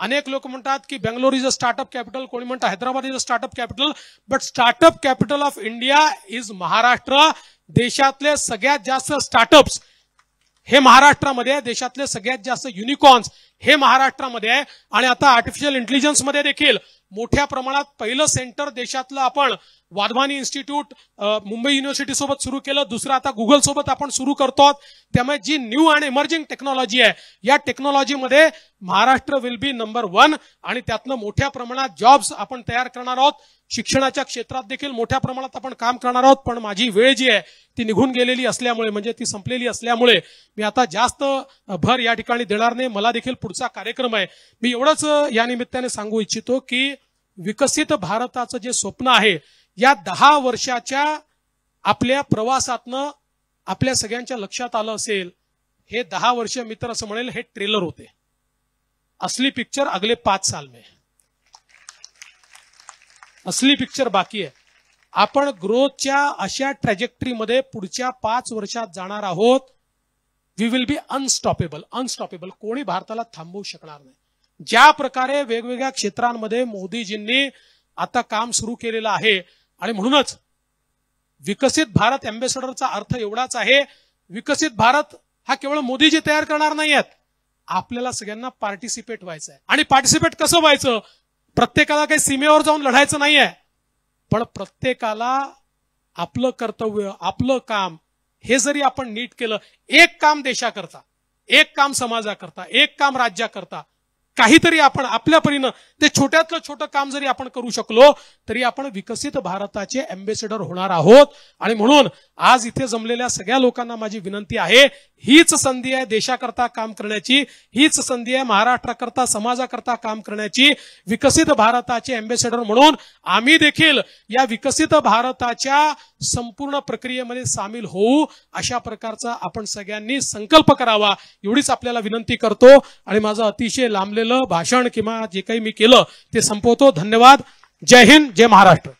अनेक लोक म्हणतात की Bangalore is a startup capital कोणी म्हणतात Hyderabad is a startup capital but startup capital of India is Maharashtra देशातले सगळ्यात जास्त स्टार्टअप्स हे महाराष्ट्रामध्ये देशातले सगळ्यात जास्त युनिकॉर्न्स हे महाराष्ट्रामध्ये आहे आणि आता आर्टिफिशियल इंटेलिजन्समध्ये देखील मोठ्या प्रमाणात पहिलं सेंटर देशातलं आपण वाधवानी इन्स्टिट्यूट मुंबई युनिव्हर्सिटी सोबत सुरू केलं दुसरं आता गुगल सोबत आपण सुरू करतो त्यामुळे जी न्यू आणि इमर्जिंग टेक्नॉलॉजी आहे या टेक्नॉलॉजीमध्ये Maharashtra will be number one आणि त्यातनं मोठ्या प्रमाणात जॉब्स आपण तयार करणार आहोत शिक्षणाच्या क्षेत्रात देखील मोठ्या प्रमाणात आपण काम करणार आहोत पण माझी वेळ जी आहे ती निघून गेलेली असल्यामुळे म्हणजे ती संपलेली असल्यामुळे मी आता जास्त भर या ठिकाणी देणार नाही मला देखील पुढचा कार्यक्रम आहे मी एवढंच या निमित्ताने सांगू इच्छितो की विकसित भारताचं जे स्वप्न आहे या दहा वर्षाच्या आपल्या प्रवासातन आपल्या सगळ्यांच्या लक्षात आलं असेल हे दहा वर्ष मित्र असं म्हणेल हे ट्रेलर होते असली पिक्चर अगले पाच साल में असली पिक्चर बाकी आहे आपण ग्रोथच्या अशा ट्रॅजेक्टरीमध्ये पुढच्या पाच वर्षात जाणार आहोत we will be unstoppable unstoppable कोणी भारताला थांबवू शकणार नाही ज्या प्रकारे वेगवेगळ्या क्षेत्रांमध्ये मोदीजींनी आता काम सुरू केलेलं आहे आणि म्हणूनच विकसित भारत अँबेसडरचा अर्थ एवढाच आहे विकसित भारत हा केवळ मोदीजी तयार करणार नाही आहेत आपल्याला सगळ्यांना पार्टिसिपेट व्हायचं आहे आणि पार्टिसिपेट कसं व्हायचं प्रत्येकाला काही सीमेवर जाऊन लढायचं नाही आहे पण प्रत्येकाला आपलं कर्तव्य आपलं काम हे जरी आपण नीट केलं एक काम देशाकरता एक काम समाजाकरता एक काम राज्याकरता काहीतरी आपण आपल्या परीनं ते छोट्यातलं छोटं काम जरी आपण करू शकलो तरी आपण विकसित भारताचे अँबेसेडर होणार आहोत आणि म्हणून आज इथे जमलेल्या सगळ्या लोकांना माझी विनंती आहे हीच संधी आहे देशाकरता काम करण्याची हीच संधी आहे महाराष्ट्राकरता समाजाकरता काम करण्याची विकसित भारताचे अँबेसेडर म्हणून आम्ही देखील या विकसित भारताच्या संपूर्ण प्रक्रियेमध्ये सामील होऊ अशा प्रकारचा आपण सगळ्यांनी संकल्प करावा एवढीच आपल्याला विनंती करतो आणि माझं अतिशय लांबलेलं भाषण किंवा जे काही मी केलं ते संपवतो धन्यवाद जय हिंद जय महाराष्ट्र